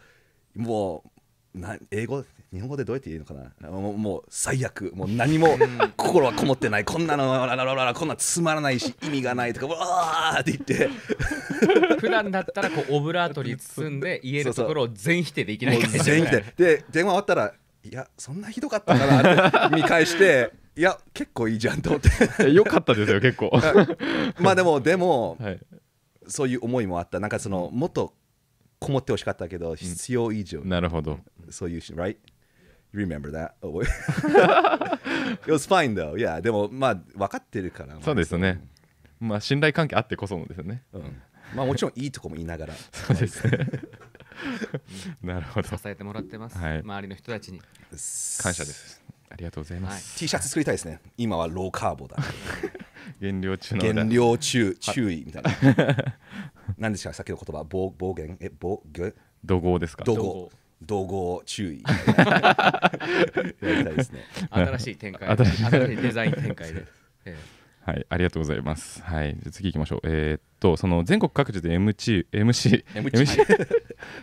もうな英語日本語でどうやって言うのかなもうもう最悪もう何も心はこもってないこんなのララララこんなつまらないし意味がないとかわーって言って普段だったらこうオブラートに包んで言えるところを全否定できないから全否定で電話終わったらいやそんなひどかったかなって見返していや結構いいじゃんと思ってよかったですよ結構まあでもでも、はい、そういう思いもあったなんかそのもっとこもってほしかったけど必要以上、うん、なるほどそういう、right? remember that? Oh, it was fine though. Yeah, でもまあ分かってるから。そうですね。まあ信頼関係あってこそのですね。うん。まあもちろんいいとこも言いながら。そうですね。なるほど。支えてもらってます。はい、周りの人たちに。感謝です。ありがとうございます。はい、T シャツ作りたいですね。今はローカーボだ。減量中の減量中注意みたいな。何でしたっきの言葉暴暴言え暴言。怒号ですか。怒号。道後注意 新しい展開新しいデザイン展開で、えー、はいありがとうございますはい次行きましょうえー、っとその全国各地で MC MC MC,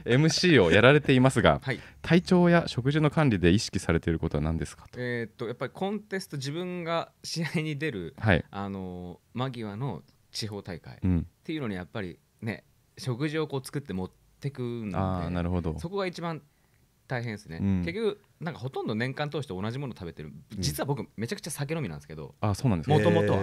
MC をやられていますが、はい、体調や食事の管理で意識されていることは何ですかとえー、っとやっぱりコンテスト自分が試合に出る、はい、あの間際の地方大会っていうのにやっぱりね食事をこう作って持ってってくんであなるほどそこが一番大変ですね、うん、結局なんかほとんど年間通して同じもの食べてる実は僕めちゃくちゃ酒飲みなんですけど、あそうなんですもともとは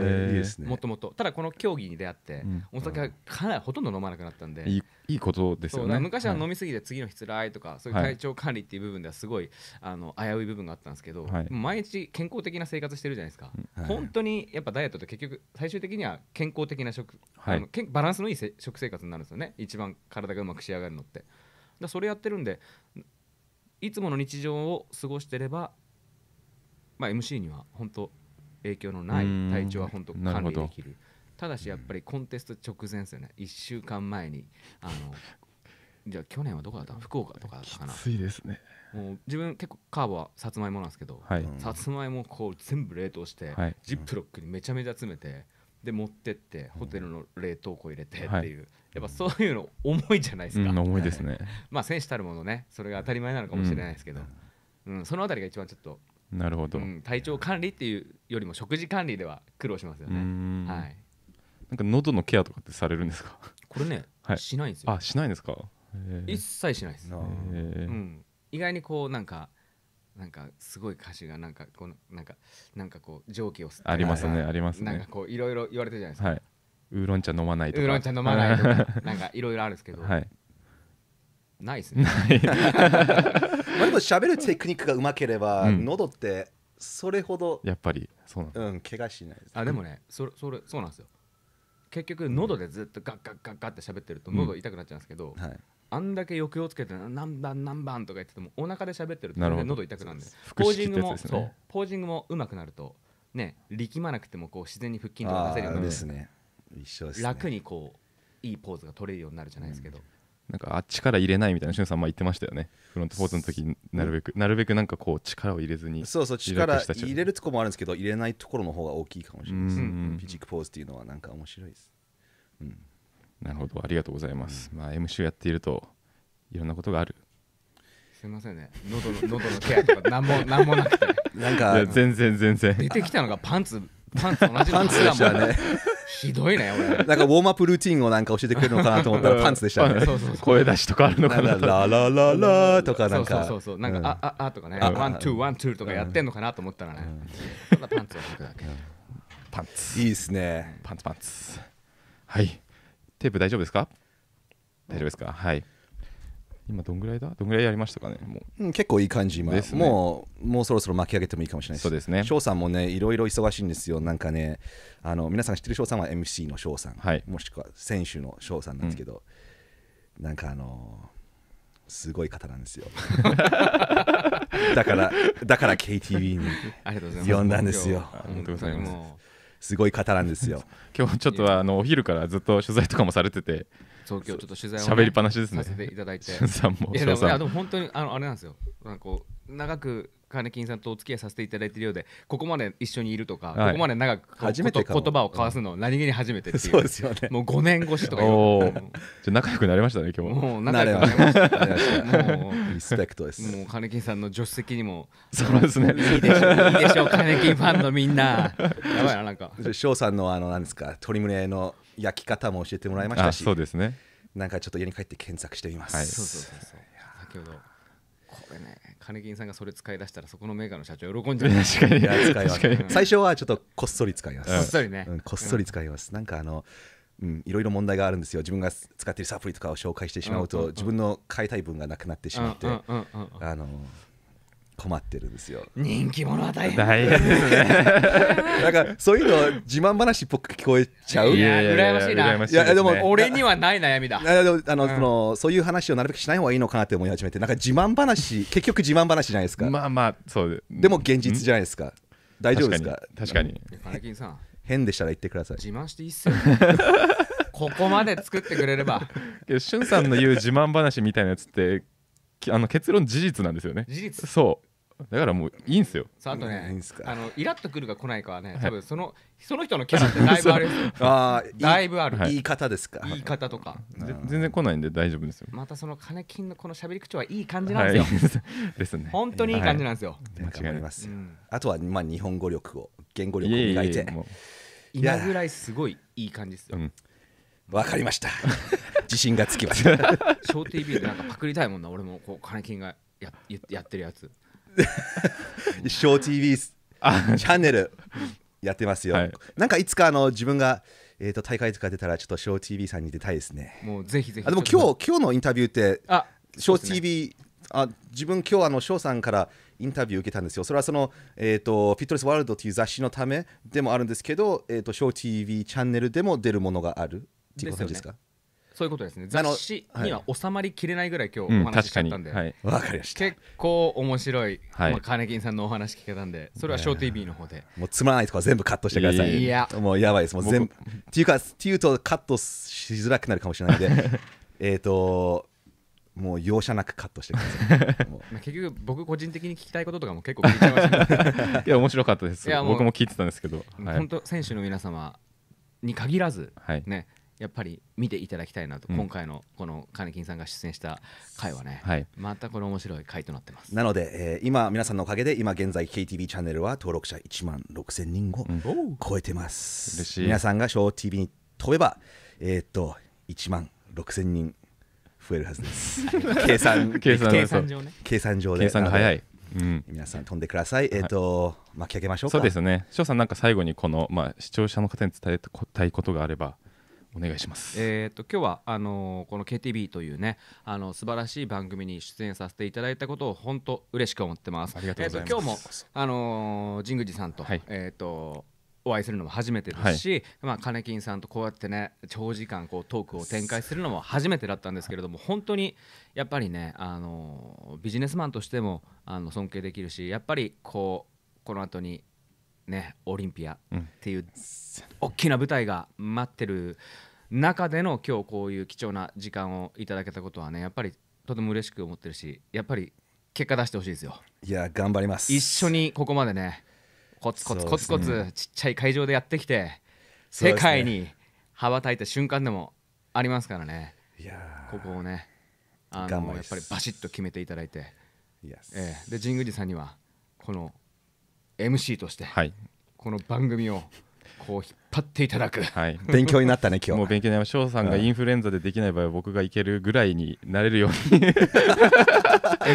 もともとただこの競技に出会って、お酒はかなりほとんど飲まなくなったんでいいことですよね昔は飲みすぎて次の日つらいとか、そういう体調管理っていう部分ではすごいあの危うい部分があったんですけど、毎日健康的な生活してるじゃないですか、本当にやっぱダイエットって結局最終的には健康的な食、あのバランスのいい食生活になるんですよね一番体がうまく仕上がるのってだそれやってるんでいつもの日常を過ごしてれば、まあ、MC には本当影響のない体調は本当管理できるただしやっぱりコンテスト直前ですよね1週間前にあの じゃあ去年はどこだった福岡とかだったかなきいですねもう自分結構カーブはさつまいもなんですけど、はい、さつまいもこう全部冷凍して、はい、ジップロックにめちゃめちゃ詰めて、で持ってってホテルの冷凍庫入れてっていう、はい、やっぱそういうの重いじゃないですか、うん、重いですね まあ選手たるものねそれが当たり前なのかもしれないですけど、うん、うん、そのあたりが一番ちょっとなるほど、うん、体調管理っていうよりも食事管理では苦労しますよねはいなんか喉のケアとかってされるんですかこれね、はい、しないんですよあしないんですか一切しないです、うん、意外にこうなんかなんかすごい歌詞がなんかこのなんかなんかこう蒸気を吸ってありますねありますねなんかこういろいろ言われてるじゃないですか、はい、ウーロン茶飲まないとかウーロン茶飲まないとかなんかいろいろあるんですけど、はい、ないですね まあでも喋るテクニックがうまければ、うん、喉ってそれほどやっぱりそうなんうん怪我しないです、あでもねそれそれそうなんですよ結局喉でずっとガッガッガッガッって喋ってると喉痛くなっちゃうんですけど、うんはいあんだけ抑揚つけて何番何番とか言っててもお腹で喋ってると喉痛くなるんでポージングも、ポージングもうまくなるとね力まなくてもこう自然に腹筋とか出せるようになる、ねね、楽にこういいポーズが取れるようになるじゃないですけど、うんなんかあっちから入れないみたいなしゅんさんも言ってましたよねフロントポーズの時なるべく、うん、なるべくなんかこう力を入れずにそうそう力入れるとこもあるんですけど入れないところの方が大きいかもしれないです、うんうん、ピチックポーズっていうのはなんか面白いです、うんなるほどありがとうございます、うん、まあ MC やっているといろんなことがあるすみませんね喉の喉のケアとか何ももなくて なんか全然全然出てきたのがパンツパンツ同じパンツでしたね ひどいね俺なんかウォームアップルーティンをなんか教えてくれるのかなと思ったらパンツでしたね声出しとかあるのかなララララとかなんかそうそうそうなんか、うん、あああとかねワンツーワンツーとかやってんのかなと思ったらね、うん、ただパンツを履くだけパンツいいですねパンツパンツはいテープ大丈夫ですか大丈夫ですかはい今どんぐらいだどんぐらいやりましたかねもう、うん、結構いい感じ今、ね、もうもうそろそろ巻き上げてもいいかもしれないそうですね翔さんもねいろいろ忙しいんですよなんかねあの皆さん知ってる翔さんは MC の翔さん、はい、もしくは選手の翔さんなんですけど、うん、なんかあのすごい方なんですよだからだから KTV に呼んだんですよありがとうございますすごい方なんですよ 今日ちょっとあのお昼からずっと取材とかもされてて東京ちょっと取材を、ね、喋りっぱなしですねさせていただいて さんもいやでも本当にあのあれなんですよなんかこう長く金金さんとお付き合いさせていただいているようでここまで一緒にいるとか、はい、ここまで長く初めて言葉を交わすの、何気に初めてっていうそうですよねもう5年越しとかじゃ仲良くなりましたね今日もう仲良くなりましたもうリスペクトですもう金金さんの助手席にもそうですねいいでしょういいしょう金金ファンのみんな やばいななんか翔さんのあのなんですか鶏胸の焼き方も教えてもらいましたしそうですねなんかちょっと家に帰って検索してみます、はい、そうそうそうそう先ほどこれね金銀さんがそれ使い出したらそこのメーカーの社長喜んじゃう 確かに確かに最初はちょっとこっそり使います、こっそりね、うん、こっそり使います、なんかあのうん、いろいろ問題があるんですよ自分が使っているサプリとかを紹介してしまうと、自分の買いたい分がなくなってしまって、あの困ってるんですよ人気者は大変大変ですね なんかそういうの自慢話っぽく聞こえちゃういや羨ましいないやでも、俺にはない悩みだあのあの、うん、そのそういう話をなるべくしない方がいいのかなって思い始めてなんか自慢話結局自慢話じゃないですかまあまあそうでも現実じゃないですか大丈夫ですか確かに変でしたら言ってください自慢していいっすよ、ね ここまで作ってくれればしゅんさんの言う自慢話みたいなやつってあの結論事実なんですよね事実そだからもういいんすよ。あとね、あのイラッとくるか来ないかはね、多分そのその人のキャラってだいぶある。あだいぶある。言い方ですか。言い方とか。全然来ないんで大丈夫ですよ。またその金金のこの喋り口調はいい感じなんですよ。ですね。本当にいい感じなんですよ。間違います。あとはまあ日本語力を言語力を磨いて。今ぐらいすごいいい感じですよ。わかりました。自信がつきました。ショー TV でなんかパクりたいもんな、俺もこう金金がややってるやつ。一生 TV チャンネルやってますよ、はい、なんかいつかあの自分がえー、と大会とか出たらちょっと ShowTV さんに出たいですねもうぜひぜひあでも今日今日のインタビューって ShowTV、ね、あ自分今日あの翔さんからインタビュー受けたんですよそれはその、えーと、フィットネスワールドという雑誌のためでもあるんですけど ShowTV、ー、チャンネルでも出るものがあるっていうことですかそういうことですね雑誌には収まりきれないぐらい今日お話しちゃったんで、はいわかりました結構面白い、はいまあ、金ンさんのお話聞けたんでそれはショー TV の方でもうつまらないとこは全部カットしてくださいいやもうやばいですもう全部っていうかっていうとカットしづらくなるかもしれないんで えっともう容赦なくカットしてください まあ結局僕個人的に聞きたいこととかも結構聞いちゃいました、ね、いや面白かったです僕も聞いてたんですけど本当、はい、選手の皆様に限らず、はい、ねやっぱり見ていただきたいなと、うん、今回のこの金金さんが出演した回はね、はい、またこれ面白い回となってますなので、えー、今皆さんのおかげで今現在 KTV チャンネルは登録者1万6000人を超えてます、うん、皆さんが ShowTV に飛べばえー、っと1万6000人増えるはずです 計算計算上ね計算上で計算が早いうん、皆さん飛んでください、えーと、はい、巻き上げましょうそうですね、翔さん、なんか最後にこの、まあ、視聴者の方に伝えたいことがあれば。お願いします。えっ、ー、と今日はあのー、この k t v というねあの素晴らしい番組に出演させていただいたことを本当嬉しく思ってます。ありがとうございます。えー、今日もあの神宮寺さんと、はい、えっ、と。お会いするのも初めてですし、はい、まあ、金金さんとこうやってね長時間こうトークを展開するのも初めてだったんですけれども本当にやっぱりねあのビジネスマンとしてもあの尊敬できるしやっぱりこうこの後にね、オリンピアっていう大きな舞台が待ってる中での今日こういう貴重な時間をいただけたことはねやっぱりとても嬉しく思ってるしやっぱり結果出してほしいですよいや頑張ります一緒にここまでねコツコツコツコツ、ね、ちっちゃい会場でやってきて、世界に羽ばたいた瞬間でもありますからねいやここをねあのやっぱりバシッと決めていただいて、えー、で神宮寺さんにはこの「MC として、はい、この番組をこう引っ張っていただく、はい、勉強になったね今日もう勉強になりました翔さんがインフルエンザでできない場合は僕がいけるぐらいになれるように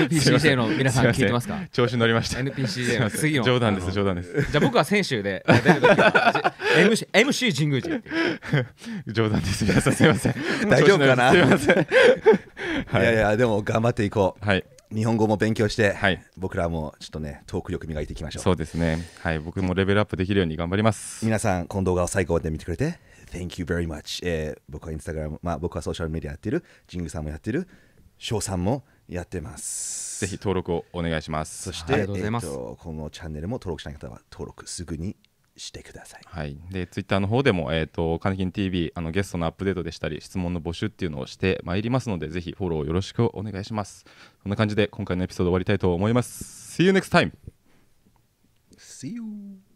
NPCJ の皆さん聞いてますか調子乗りました NPCJ の次の冗談です冗談ですじゃあ僕は先週で MC, MC 神宮寺冗談です皆さんすいません大丈夫かなすいません、はい、いやいやでも頑張っていこうはい日本語も勉強して、はい、僕らもちょっとねトーク力磨いていきましょうそうですねはい僕もレベルアップできるように頑張ります皆さんこの動画を最後まで見てくれて Thank you very much、えー、僕はインスタグラムまあ僕はソーシャルメディアやってるジングさんもやってる翔さんもやってますぜひ登録をお願いしますそして、はいチャンネルも登録しない方は登録すぐにしてください。はい、でツイッターの方でも、えーと、とカネキン TV あのゲストのアップデートでしたり質問の募集っていうのをしてまいりますのでぜひフォローよろしくお願いします。そんな感じで今回のエピソード終わりたいと思います。See you next time! See you!